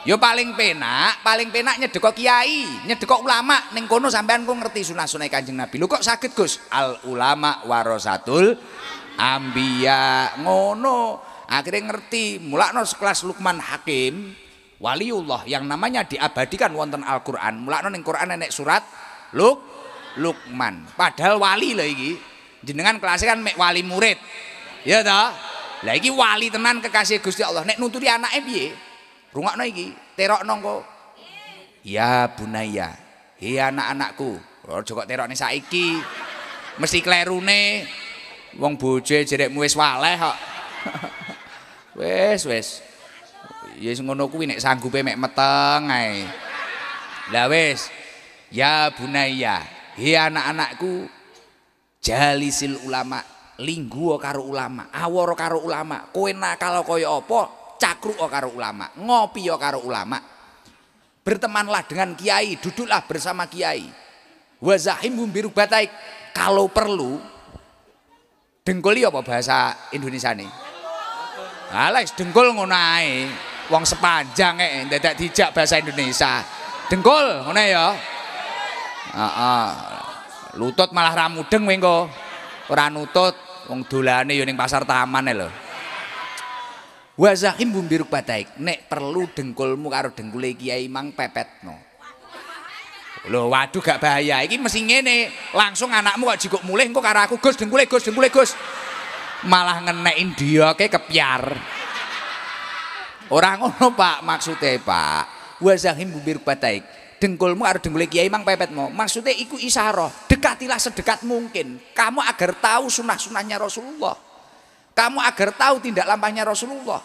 Yo paling penak, paling penak nyedekok kiai, nyedekok ulama neng kono sampean ku ngerti sunah-sunah Kanjeng Nabi. Lu kok sakit Gus? Al ulama warosatul, ambia Ngono. Akhirnya ngerti, mulakno sekelas Lukman Hakim, waliullah yang namanya diabadikan wonten Al-Qur'an. Mulakno neng Qur'an nenek surat Luk Lukman. Padahal wali lagi, Jenengan kelasnya kan mek wali murid. Ya dah lagi wali tenan kekasih gus Gusti Allah. Nek nuturi anak ebi rumah naiki terok nongko. Ya bunaya. iya anak-anakku, oh, aja terok nih saiki. Mesti klerune. Wong bojo jerek wis waleh kok. Wes wes. Ya yes, ngono kuwi nek sanggupe mek meteng ae. Lah wes. Ya bunaya. iya anak-anakku, jalisil ulama, lingguo karo ulama, aworo karo ulama. Kowe nakal kaya apa, cakru karo ulama, ngopi yo karo ulama. Bertemanlah dengan kiai, duduklah bersama kiai. Wazahimhum biru bataik. Kalau perlu, dengkul apa bahasa Indonesia nih? Alex dengkul ngono Wong sepanjang eh tidak dijak bahasa Indonesia. Dengkul ngono ya. Heeh. Lutut malah ramudeng kowe engko. Ora nutut wong dolane ya ning pasar taman e lho. Wazahim bumbiru bumbiruk bataik. Nek perlu dengkulmu karo dengkule Kiai Mang no Loh, waduh gak bahaya. ini mesti ngene. Langsung anakmu kok jikuk mulih engko karo aku, Gus, dengkule Gus, dengkule Gus. Malah ngenekin ke kepiar. Orang ngono, Pak, maksudnya, Pak. Wazahim bumbiru bumbiruk bataik. dengkulmu harus dengkul kiai mang pepetmu maksudnya iku isaroh dekatilah sedekat mungkin kamu agar tahu sunah sunahnya Rasulullah kamu agar tahu tindak lampahnya Rasulullah.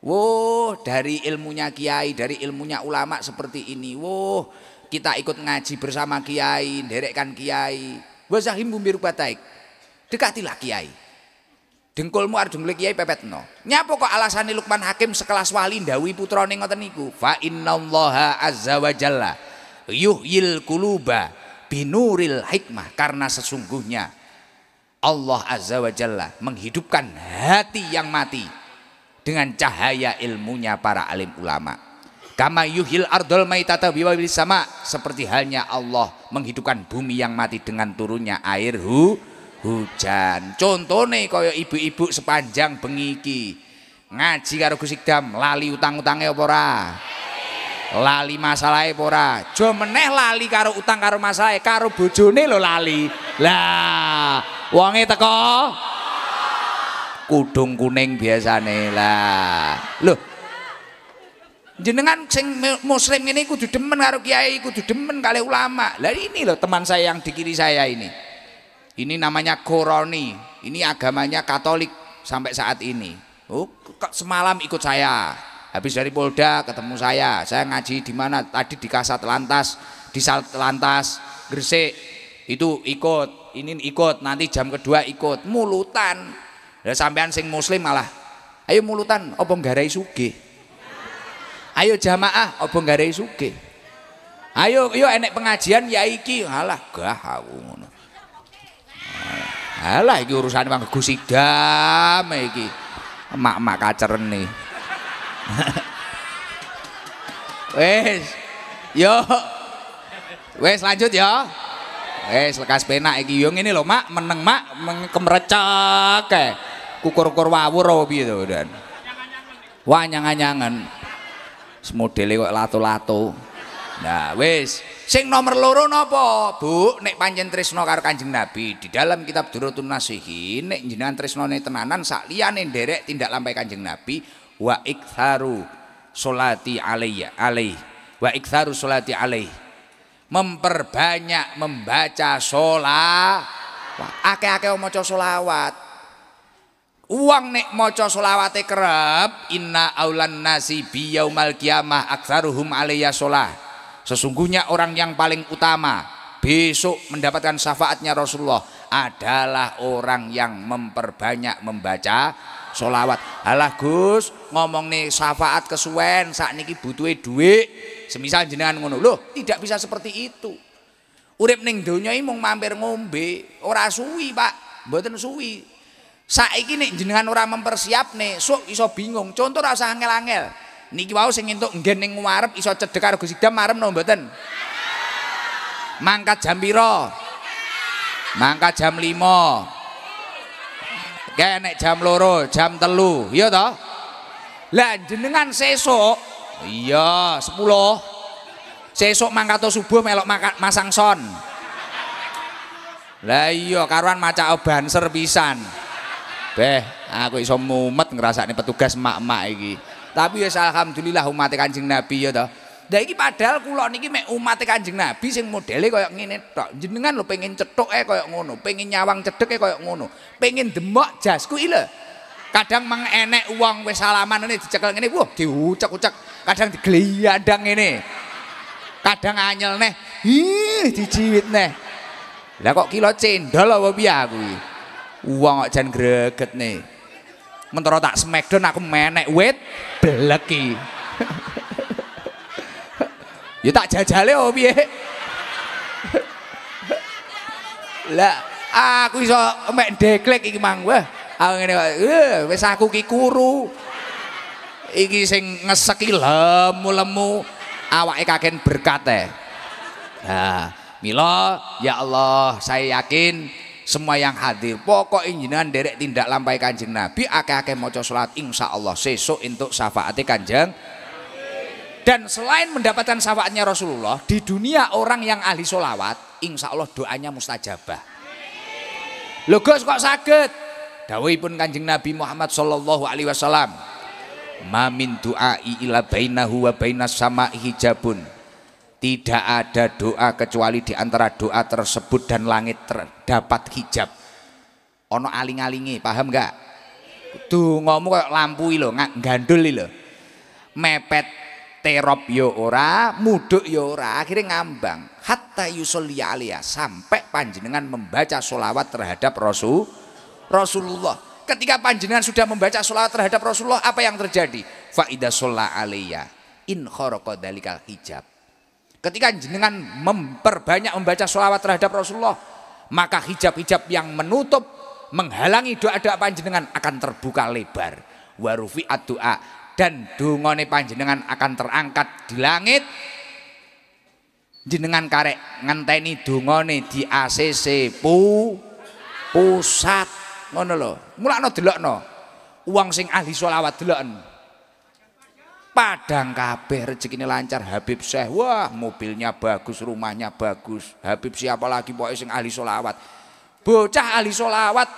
Wow, dari ilmunya kiai, dari ilmunya ulama seperti ini. Wow, kita ikut ngaji bersama kiai, derekkan kiai. Wazahim bumbiru bataik. Dekatilah kiai. Dengkulmu arep kiai kiai pepetno. Nyapa kok alasan Lukman Hakim sekelas wali ndawi putrane ngoten niku? Fa innallaha azza wa jalla yuhyil quluba binuril hikmah karena sesungguhnya Allah Azza wa Jalla menghidupkan hati yang mati dengan cahaya ilmunya para alim ulama. Kama yuhil ardol maitata biwabil sama seperti halnya Allah menghidupkan bumi yang mati dengan turunnya air hu hujan. Contohnya koyo ibu-ibu sepanjang bengiki ngaji karo kusikdam lali utang-utangnya apa ora? lali masalah ora aja meneh lali karo utang karo masalah, karo bojone lo lali lah wonge teko kudung kuning biasane lah lho jenengan sing muslim ini kudu demen karo kiai kudu demen kali ulama lah ini loh teman saya yang di kiri saya ini ini namanya Koroni ini agamanya katolik sampai saat ini oh, semalam ikut saya habis dari Polda ketemu saya saya ngaji di mana tadi di Kasat Lantas di Lantas Gresik itu ikut ini ikut nanti jam kedua ikut mulutan ya sampean sing muslim malah ayo mulutan obong garai suge ayo jamaah obong garai suge ayo yo enek pengajian ya iki halah gah halah iki urusan Bang gusidam iki mak-mak kaceren nih Wes. Yo. Wes lanjut ya. Wes lekas pena iki yo ini loh Mak, meneng Mak, kemrecek eh. kukur kukur wawur oh, piye Dan? Wanyang-anyangan. Semodele kok lato-lato. Nah, wes Sing nomor loro nopo, Bu, nek panjen trisno karo Kanjeng Nabi, di dalam kitab Durutun Nasihin nek jenengan tresnane tenanan sak liyane nderek tindak lampai Kanjeng Nabi, wa iktharu solati alaiya alaih wa iktharu solati alaih memperbanyak membaca ake-ake mau maca solawat uang nek maca solawate kerep inna aulan nasi biyaumal kiamah aksaruhum alaiya solah sesungguhnya orang yang paling utama besok mendapatkan syafaatnya Rasulullah adalah orang yang memperbanyak membaca solawat alah Gus ngomong nih syafaat kesuwen saat niki butuh duit semisal jenengan ngono loh tidak bisa seperti itu urip ning donya iki mung mampir ngombe ora suwi Pak mboten suwi saiki nek jenengan ora mempersiap nih sok iso bingung contoh rasa angel-angel niki wau sing entuk nggen ning ngarep iso cedhek karo Gus Idam marem no mboten mangkat jam piro mangkat jam 5 Kayak nek jam loro, jam telu, iya toh? Lah jenengan sesok Iya, sepuluh. sesok mangkat subuh melok masang son. Lah iya karuan maca oban serbisan. Beh, aku iso mumet ini petugas mak-mak iki. Tapi ya alhamdulillah umat kancing Nabi ya toh. Dari iki padahal kula niki mek umat Kanjeng Nabi sing modele kaya ngene tok. Jenengan lo pengen eh kaya ngono, pengen nyawang eh kaya ngono, pengen demok jasku ile. Kadang mang enek uang wis salaman ngene dicekel ngene, wah diucek-ucek, kadang digleyandang ngene. Kadang anyel neh, ih dijiwit neh. Lah kok kilo cendol apa piye uang Wong kok greget nih. Mentara tak smackdown aku menek wit bleki. Ya tak jajale opo oh, Lah aku iso mek deklek iki mang wah. Aku ngene eh, wis aku ki kuru. Iki sing ngeseki lemu-lemu awake kaken berkat e. Nah, mila ya Allah, saya yakin semua yang hadir pokok injinan derek tindak lampai kanjeng Nabi akeh-akeh maca salat insyaallah sesuk untuk syafaate kanjeng dan selain mendapatkan syafaatnya Rasulullah, di dunia orang yang ahli solawat, insya Allah doanya mustajabah. Logos kok sakit? pun kanjeng Nabi Muhammad Shallallahu Alaihi Wasallam. Mamin du'ai ila bainahu wa bainas sama hijabun. Tidak ada doa kecuali di antara doa tersebut dan langit terdapat hijab. Ono aling-alingi, paham gak? Dungomu kok lampu ilo, gandul ilo. Mepet terop yo ya ora, muduk yo ya ora, akhirnya ngambang. Hatta yusolli alia sampai panjenengan membaca solawat terhadap Rasul Rasulullah. Ketika panjenengan sudah membaca solawat terhadap Rasulullah, apa yang terjadi? Faida solla alia in dalikal hijab. Ketika jenengan memperbanyak membaca solawat terhadap Rasulullah, maka hijab-hijab yang menutup menghalangi doa-doa panjenengan akan terbuka lebar warufi doa dan dungone panjenengan akan terangkat di langit jenengan karek ngenteni dungone di ACC pu pusat ngono lho mulakno delokno uang sing ahli sholawat deloken padang kabeh rezekine lancar Habib Syekh wah mobilnya bagus rumahnya bagus Habib siapa lagi pokoke sing ahli sholawat bocah ahli sholawat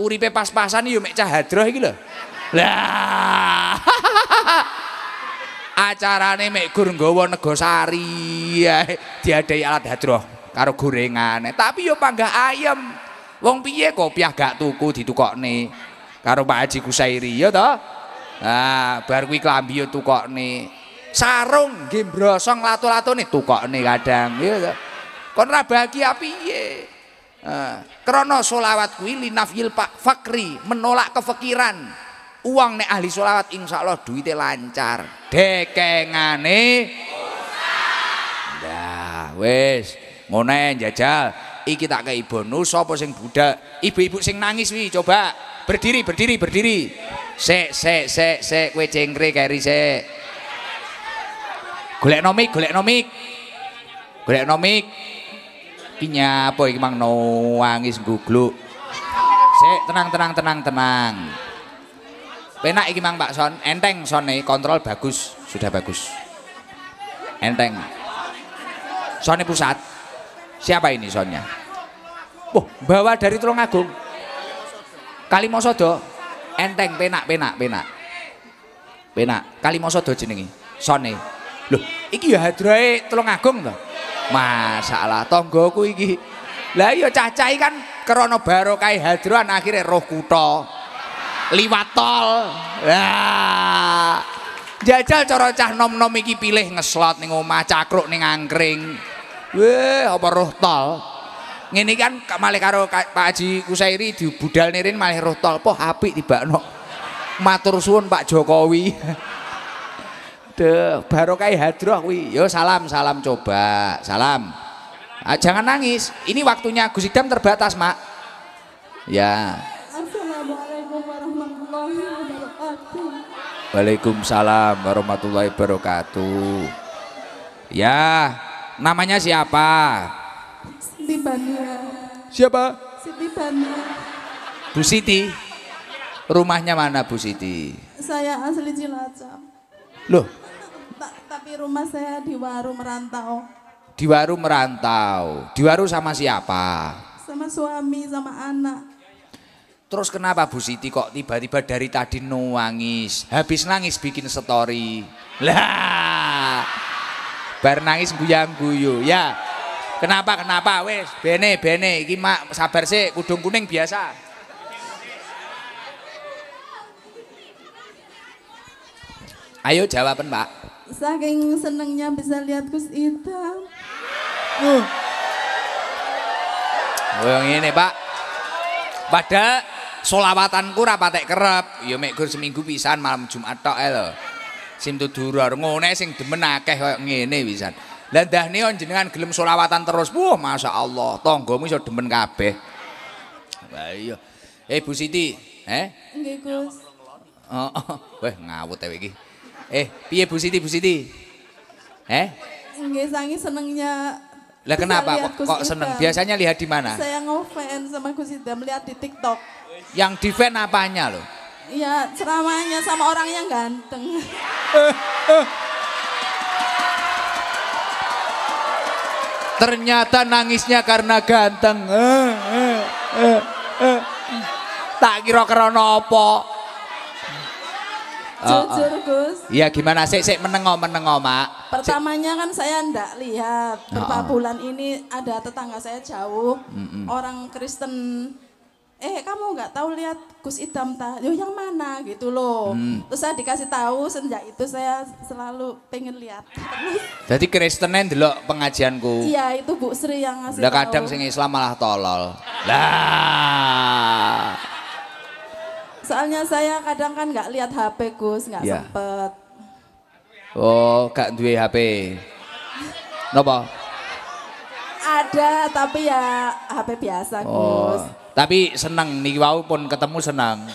uripe pas-pasan yo mek cah hadroh iki lho Lah. Acarane mek gur nggawa eh, alat hadroh karo gorengane. Tapi yo panggah ayem. Wong piye kopiah gak tuku ditukokne karo Pak Haji Kusairi ya, to. Ah, bar kuwi klambi yo tukokne. Sarung nggih brosong latu-latune tukokne kadang yo to. Kon ra bahagia piye? Ah, krana selawat kuwi linafil Fakri menolak kefakiran. uang nek ahli sholawat insya Allah duitnya lancar dekengane dah wes ngone jajal iki tak kayak bonus sapa sing budak ibu-ibu sing nangis wi coba berdiri berdiri berdiri se se se se kue cengkre kari se, golek nomik golek nomik golek nomik kinya apa iki mang nangis gugluk se tenang tenang tenang tenang Penak iki Mang Pak Son, enteng sone, kontrol bagus, sudah bagus. Enteng. Sone pusat. Siapa ini sonnya? Wah, bawa dari Tulungagung. Kalimosodo. Enteng, penak, penak, penak. Penak, Kalimosodo jenenge. Sone. Loh, iki ya hadrae Tulungagung to. Masalah tonggoku iki. Lah iya cacaikan cah kan krana barokah hadroan akhirnya roh kutha liwat tol. Lah. Jajal cara cah nom-nom iki pilih ngeslot ning omah, cakruk ning angkring. Weh, apa roh tol? Ngene kan malih karo Pak Haji Kusairi dibudal nirin malih roh tol, poh apik tibakno. Matur suwun Pak Jokowi. Deh, kayak hadroh wi. Yo salam, salam coba. Salam. Ah, jangan nangis. Ini waktunya Gus Idam terbatas, Mak. Ya. Waalaikumsalam warahmatullahi wabarakatuh. Ya, namanya siapa? Siti Bania. Siapa? Siti Bania. Bu Siti. Rumahnya mana Bu Siti? Saya asli Cilacap. Loh? tapi rumah saya di Waru merantau. Di Waru merantau. Di Waru sama siapa? Sama suami, sama anak. Terus kenapa Bu Siti kok tiba-tiba dari tadi nangis? Habis nangis bikin story. Lah. Bar nangis guyang-guyu. Ya. Kenapa kenapa wes bene bene iki mak sabar sih kudung kuning biasa. Ayo jawaban Pak. Saking senengnya bisa lihat Gus Ida. Uh. Oh. oh, yang ini Pak. Padahal solawatanku ra patek kerep. Ya mek gur seminggu pisan malam Jumat tok ae eh, lho. Sim tudurar ngene sing demen akeh koyo ngene pisan. Lah ndahne jenengan gelem solawatan terus. Wah, masyaallah, tanggamu iso demen kabeh. Lah iya. Eh Bu Siti, eh? Nggih, Gus. Oh, oh. Weh, ngawut ae iki. Eh, piye Bu Siti, Bu Siti? Eh? Nggih, sangi senengnya Lah kenapa kok, kok seneng? Biasanya lihat di mana? Saya ngefans sama Gus Idam, melihat di TikTok. Yang di apanya loh? Iya ceramahnya sama orang yang ganteng. Ternyata nangisnya karena ganteng. Eh, eh, eh, tak kira karena apa. Jujur ah, ah. Gus. Iya gimana sih sih menengok menengok mak. Pertamanya kan saya ndak lihat beberapa ah, bulan ini ada tetangga saya jauh orang Kristen eh kamu nggak tahu lihat Gus Idam ta, yo yang mana gitu loh. Hmm. Terus saya dikasih tahu sejak itu saya selalu pengen lihat. Jadi Kristen yang dulu pengajianku. Iya itu Bu Sri yang ngasih. Udah kadang sing Islam malah tolol. Lah. Soalnya saya kadang kan nggak lihat HP Gus, nggak ya. sempet. Oh, gak duwe HP. Napa? Ada tapi ya HP biasa Gus. Oh. Tapi senang nih wau pun ketemu senang.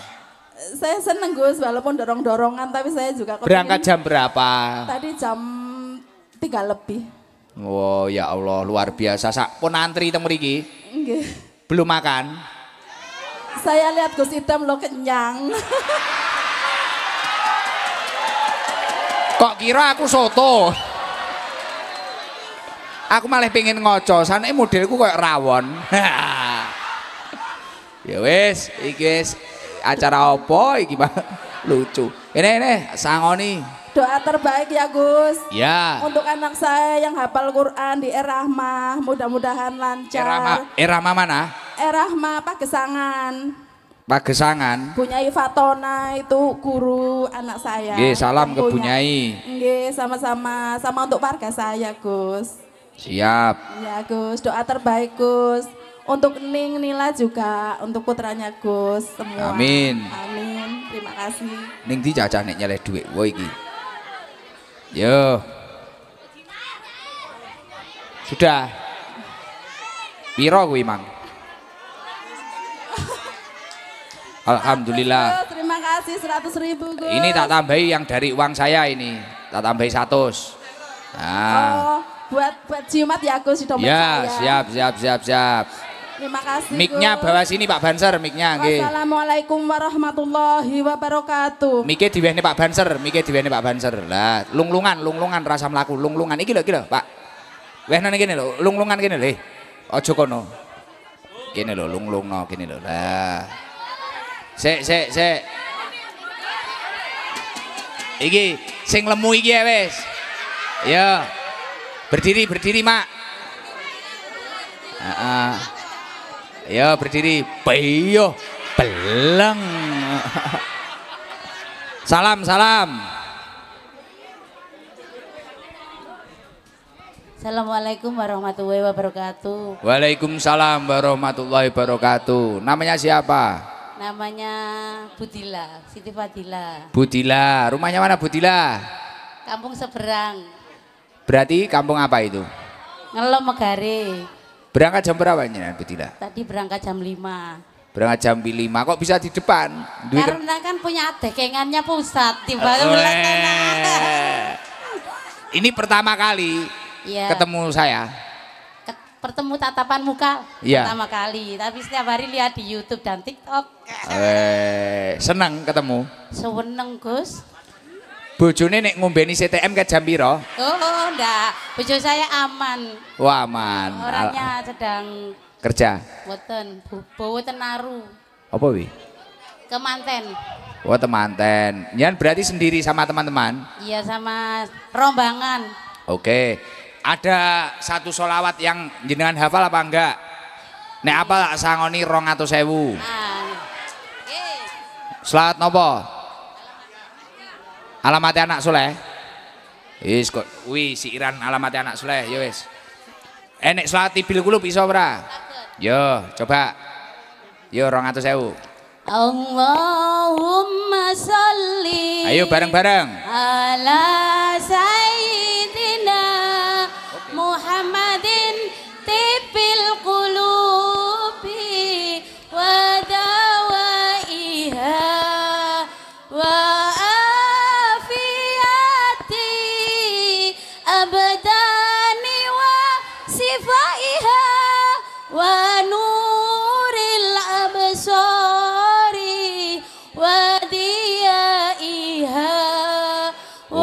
Saya senang Gus walaupun dorong-dorongan tapi saya juga kepingin. Berangkat jam berapa? Tadi jam tiga lebih. Wow ya Allah luar biasa. Sak pun antri teng mriki. Belum makan? Saya lihat Gus Item lo kenyang. Kok kira aku soto? Aku malah pengen ngoco, sana modelku kayak rawon. Ya wes iki wes acara opo, iki, Pak? Lucu. Ini ini sangoni. Doa terbaik ya Gus. Ya. Untuk anak saya yang hafal Quran di Erahma, mudah-mudahan lancar. Erahma, Erahma mana? Erahma Pagesangan. Pagesangan. Bunyai Fatona itu guru anak saya. Nggih, salam ke Bunyai. sama-sama. Sama untuk warga saya, Gus. Siap. Ya, Gus. Doa terbaik, Gus untuk Ning Nila juga, untuk putranya Gus semua. Amin. Amin. Terima kasih. Ning di caca nek nyeleh duit woi iki. Yo. Sudah. Biro gue Mang? Alhamdulillah. Terima kasih seratus ribu Gus. Ini tak tambahi yang dari uang saya ini. Tak tambahi 100. Nah. Oh, buat buat jimat ya Gus Ya, siap siap siap siap. Terima kasih. Miknya bawa sini Pak Banser, miknya. Assalamualaikum warahmatullahi wabarakatuh. Miknya di ini Pak Banser, miknya di ini Pak Banser. Lah, lunglungan, lunglungan rasa melaku, lunglungan iki lo, iki lo, Pak. Wah, nang gini lo, lunglungan gini lho. Ojo eh. kono. Gini lo, lunglung no, gini lo Lah. Se, se, se. Iki sing lemu iki ya wes. Ya. Berdiri, berdiri, Mak. Ah. Ya berdiri. Beyo. Beleng. Salam, salam. Assalamualaikum warahmatullahi wabarakatuh. Waalaikumsalam warahmatullahi wabarakatuh. Namanya siapa? Namanya Budila, Siti Fadila. Budila, rumahnya mana Budila? Kampung seberang. Berarti kampung apa itu? Ngelom Megare. Berangkat jam berapa ini Bu Tila? Tadi berangkat jam 5. Berangkat jam 5. Kok bisa di depan? Duit Karena kan punya adekengannya pusat, pusat tiba ulang Ini pertama kali ya. ketemu saya. pertemu tatapan muka ya. pertama kali, tapi setiap hari lihat di YouTube dan TikTok. Eh, senang ketemu? Seneng, Gus. Bojone nek ngombeni CTM ke jam piro? Oh, enggak, Bojo saya aman. Wah, aman. Orangnya Al sedang kerja. Boten, boten naru. Apa wi? Kemanten. Oh, temanten. Nyan berarti sendiri sama teman-teman? Iya, sama rombangan. Oke. Ada satu solawat yang jenengan hafal apa enggak? Nek apa sangoni rong atau sewu? Ah. Selamat nopo? Alamatnya anak soleh. Wis kok wi iran alamatnya anak soleh ya wis. Enek selati bil kulub iso ora? Yo, coba. Yo orang 200.000. Allahumma sholli Ayo bareng-bareng. Ala sayyidina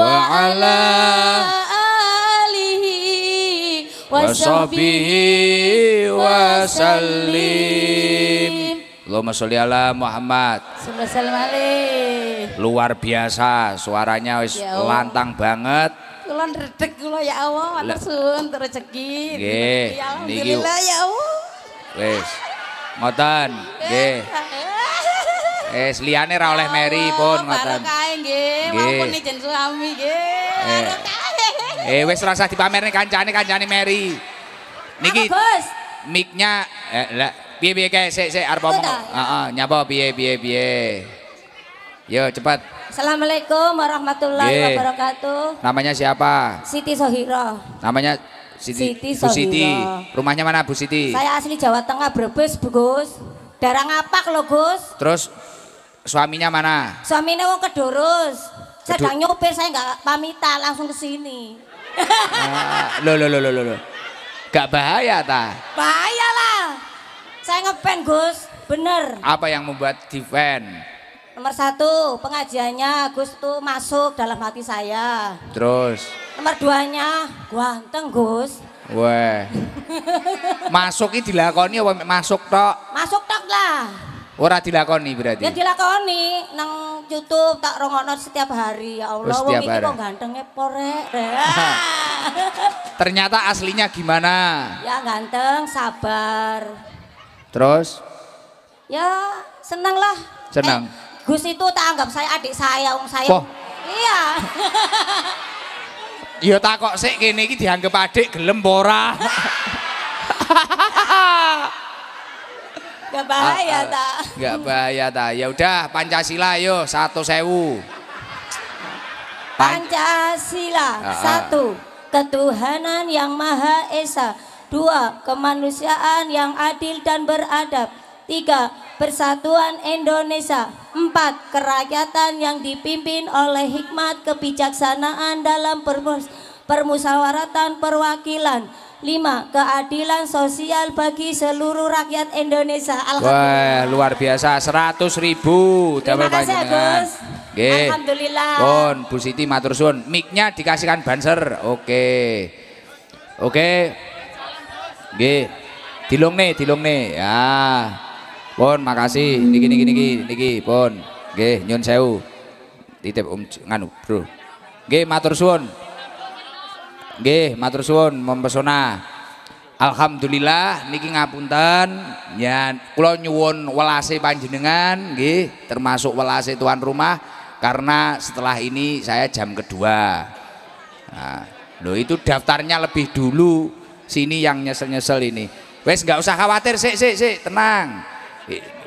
وعلى آله وصحبه وسلم Allahumma sholli ala Muhammad. Luar biasa, suaranya wis ya lantang banget. Kula ndredeg kula ya Allah, matur suwun rezeki. Nggih, alhamdulillah ya Allah. Wis. Ngoten, nggih. Wis eh, eh. eh, liyane ra oleh meri pun ngoten. Ya. Iya. mawon nih jen suami nggih. Eh. eh wes rasa nih kancane kancane Mary. Niki Bos. Miknya eh lah Biye kayak se se sik mau. Ah ah nyapa biye biye biye. Yo cepat. Assalamualaikum warahmatullahi wabarakatuh. Namanya siapa? Siti Sohiro. Namanya Siti, Siti Bu Siti. Rumahnya mana Bu Siti? Saya asli Jawa Tengah Brebes, Bu Gus. Darah ngapak loh Gus. Terus suaminya mana? Suaminya wong kedurus sedang nyopir saya nggak pamitan langsung ke sini. lo ah, lo lo lo lo. Gak bahaya ta? Bahaya lah. Saya ngepen Gus, bener. Apa yang membuat di Nomor satu, pengajiannya Gus tuh masuk dalam hati saya. Terus? Nomor dua nya, duanya, ganteng Gus. Weh. masuk ini dilakoni apa masuk tok? Masuk tok lah. Ora dilakoni berarti. Ya dilakoni nang YouTube tak rongokno setiap hari. Ya Allah, wong iki kok gantenge porek. Ternyata aslinya gimana? Ya ganteng, sabar. Terus? Ya senang lah. Senang. Eh, Gus itu tak anggap saya adik saya, wong saya. Wah. Iya. Iya tak kok sik kene iki dianggap adik gelem ora. Gak bahaya ah, ah, ta. Gak bahaya tak. Ya udah Pancasila yo satu sewu. Pancasila ah, satu ketuhanan yang maha esa. Dua kemanusiaan yang adil dan beradab. Tiga persatuan Indonesia. Empat kerakyatan yang dipimpin oleh hikmat kebijaksanaan dalam permus permusawaratan perwakilan lima Keadilan sosial bagi seluruh rakyat Indonesia. Alhamdulillah. Wah, luar biasa. seratus ribu. Terima kasih, Gus. Okay. Alhamdulillah. Bon, Bu Siti matur suwun. mic dikasihkan banser. Oke. Okay. Oke. Okay. Nggih. nih, dilong nih. Ya. Bon, makasih. Niki niki niki niki, Bon. Nggih, nyun sewu. Titip Om um, nganu, Bro. Nggih, matur suwun. Nggih, matur suwun mempesona. Alhamdulillah niki ngapunten ya kula nyuwun welase panjenengan nggih termasuk welase tuan rumah karena setelah ini saya jam kedua. Nah, lo itu daftarnya lebih dulu sini yang nyesel-nyesel ini. Wes nggak usah khawatir sik sih sik tenang.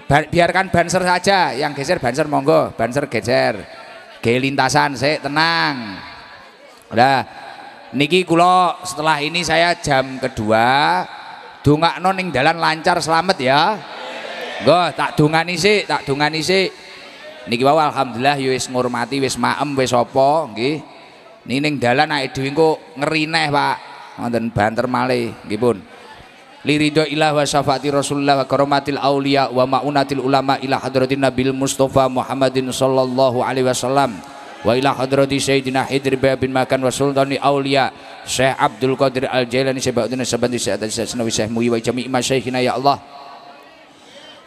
Biarkan banser saja yang geser banser monggo, banser geser. Ge lintasan tenang. Udah niki kulo setelah ini saya jam kedua dungak noning dalan lancar selamat ya Goh tak dungani sih, tak dungani sih. niki bawa alhamdulillah yo ya wis ngurmati wis maem wis opo, nggih niki ning dalan naik dhewe engko ngerineh Pak dan banter malih nggih pun Lirido ilah wa syafati rasulullah wa karomatil aulia wa ma'unatil ulama ilah hadratin nabil Mustafa muhammadin sallallahu alaihi wasallam wa ila hadrati sayyidina Hidr bin Makan wa sultani aulia Syekh Abdul Qadir Al Jailani sebabnya sebab Syekh Syekh Sanawi Syekh muwi wa jami' masyayikhina ya Allah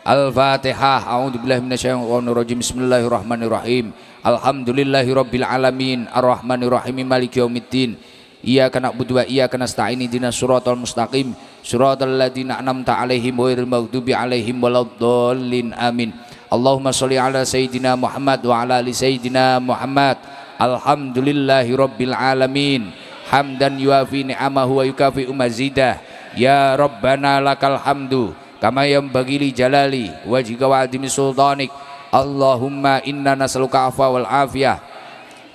Al-Fatihah A'udzubillahi minasyaitonir rajim Bismillahirrahmanirrahim Alhamdulillahirabbil alamin arrahmanirrahim maliki yaumiddin Iyyaka na'budu wa iyyaka nasta'in surat al mustaqim shiratal ladzina an'amta 'alaihim ghairil maghdubi 'alaihim waladdallin amin Allahumma sholli ala sayyidina Muhammad wa ala ali sayyidina Muhammad alhamdulillahi rabbil alamin hamdan yuafi ni'amahu wa yukafi umazidah ya rabbana lakal hamdu kama yanbaghi li jalali wajhika wa adimi sultanik Allahumma inna nas'aluka afwa wal afiyah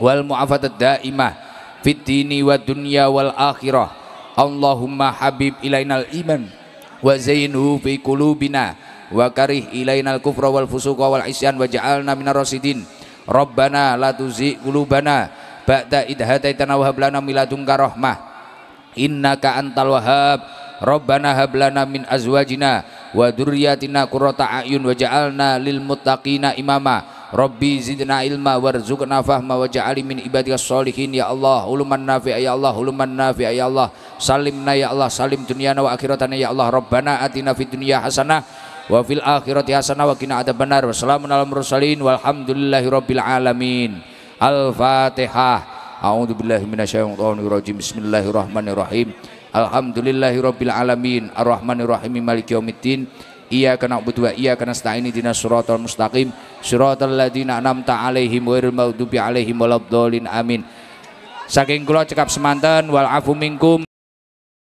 wal mu'afatad daimah fid dini wad dunya wal akhirah Allahumma habib ilainal iman wa zainhu fi qulubina wa karih ilainal kufra wal fusuqa wal isyan waj'alna minar rasidin rabbana la tuzigh qulubana ba'da id hadaitana wa hab lana min ladunka rahmah innaka antal wahhab rabbana hab lana min azwajina wa dhurriyyatina qurrata a'yun waj'alna lil muttaqina imama rabbi zidna ilma warzuqna fahma waj'al min ibadikas sholihin ya Allah uluman nafi'a ya Allah uluman nafi'a ya Allah salimna ya Allah salim dunyana wa akhiratana ya Allah rabbana atina fid dunya hasanah wa fil akhirati hasanah wa qina adzabannar wassalamun alal mursalin rabbil alamin al fatihah a'udzu billahi minasyaitonir rajim bismillahirrahmanirrahim rabbil alamin arrahmanirrahim maliki yaumiddin iyyaka na'budu wa iyyaka nasta'in ihdinas siratal mustaqim siratal ladzina an'amta 'alaihim ghairil maghdubi 'alaihim waladdallin amin saking kula cekap semanten wal afu minkum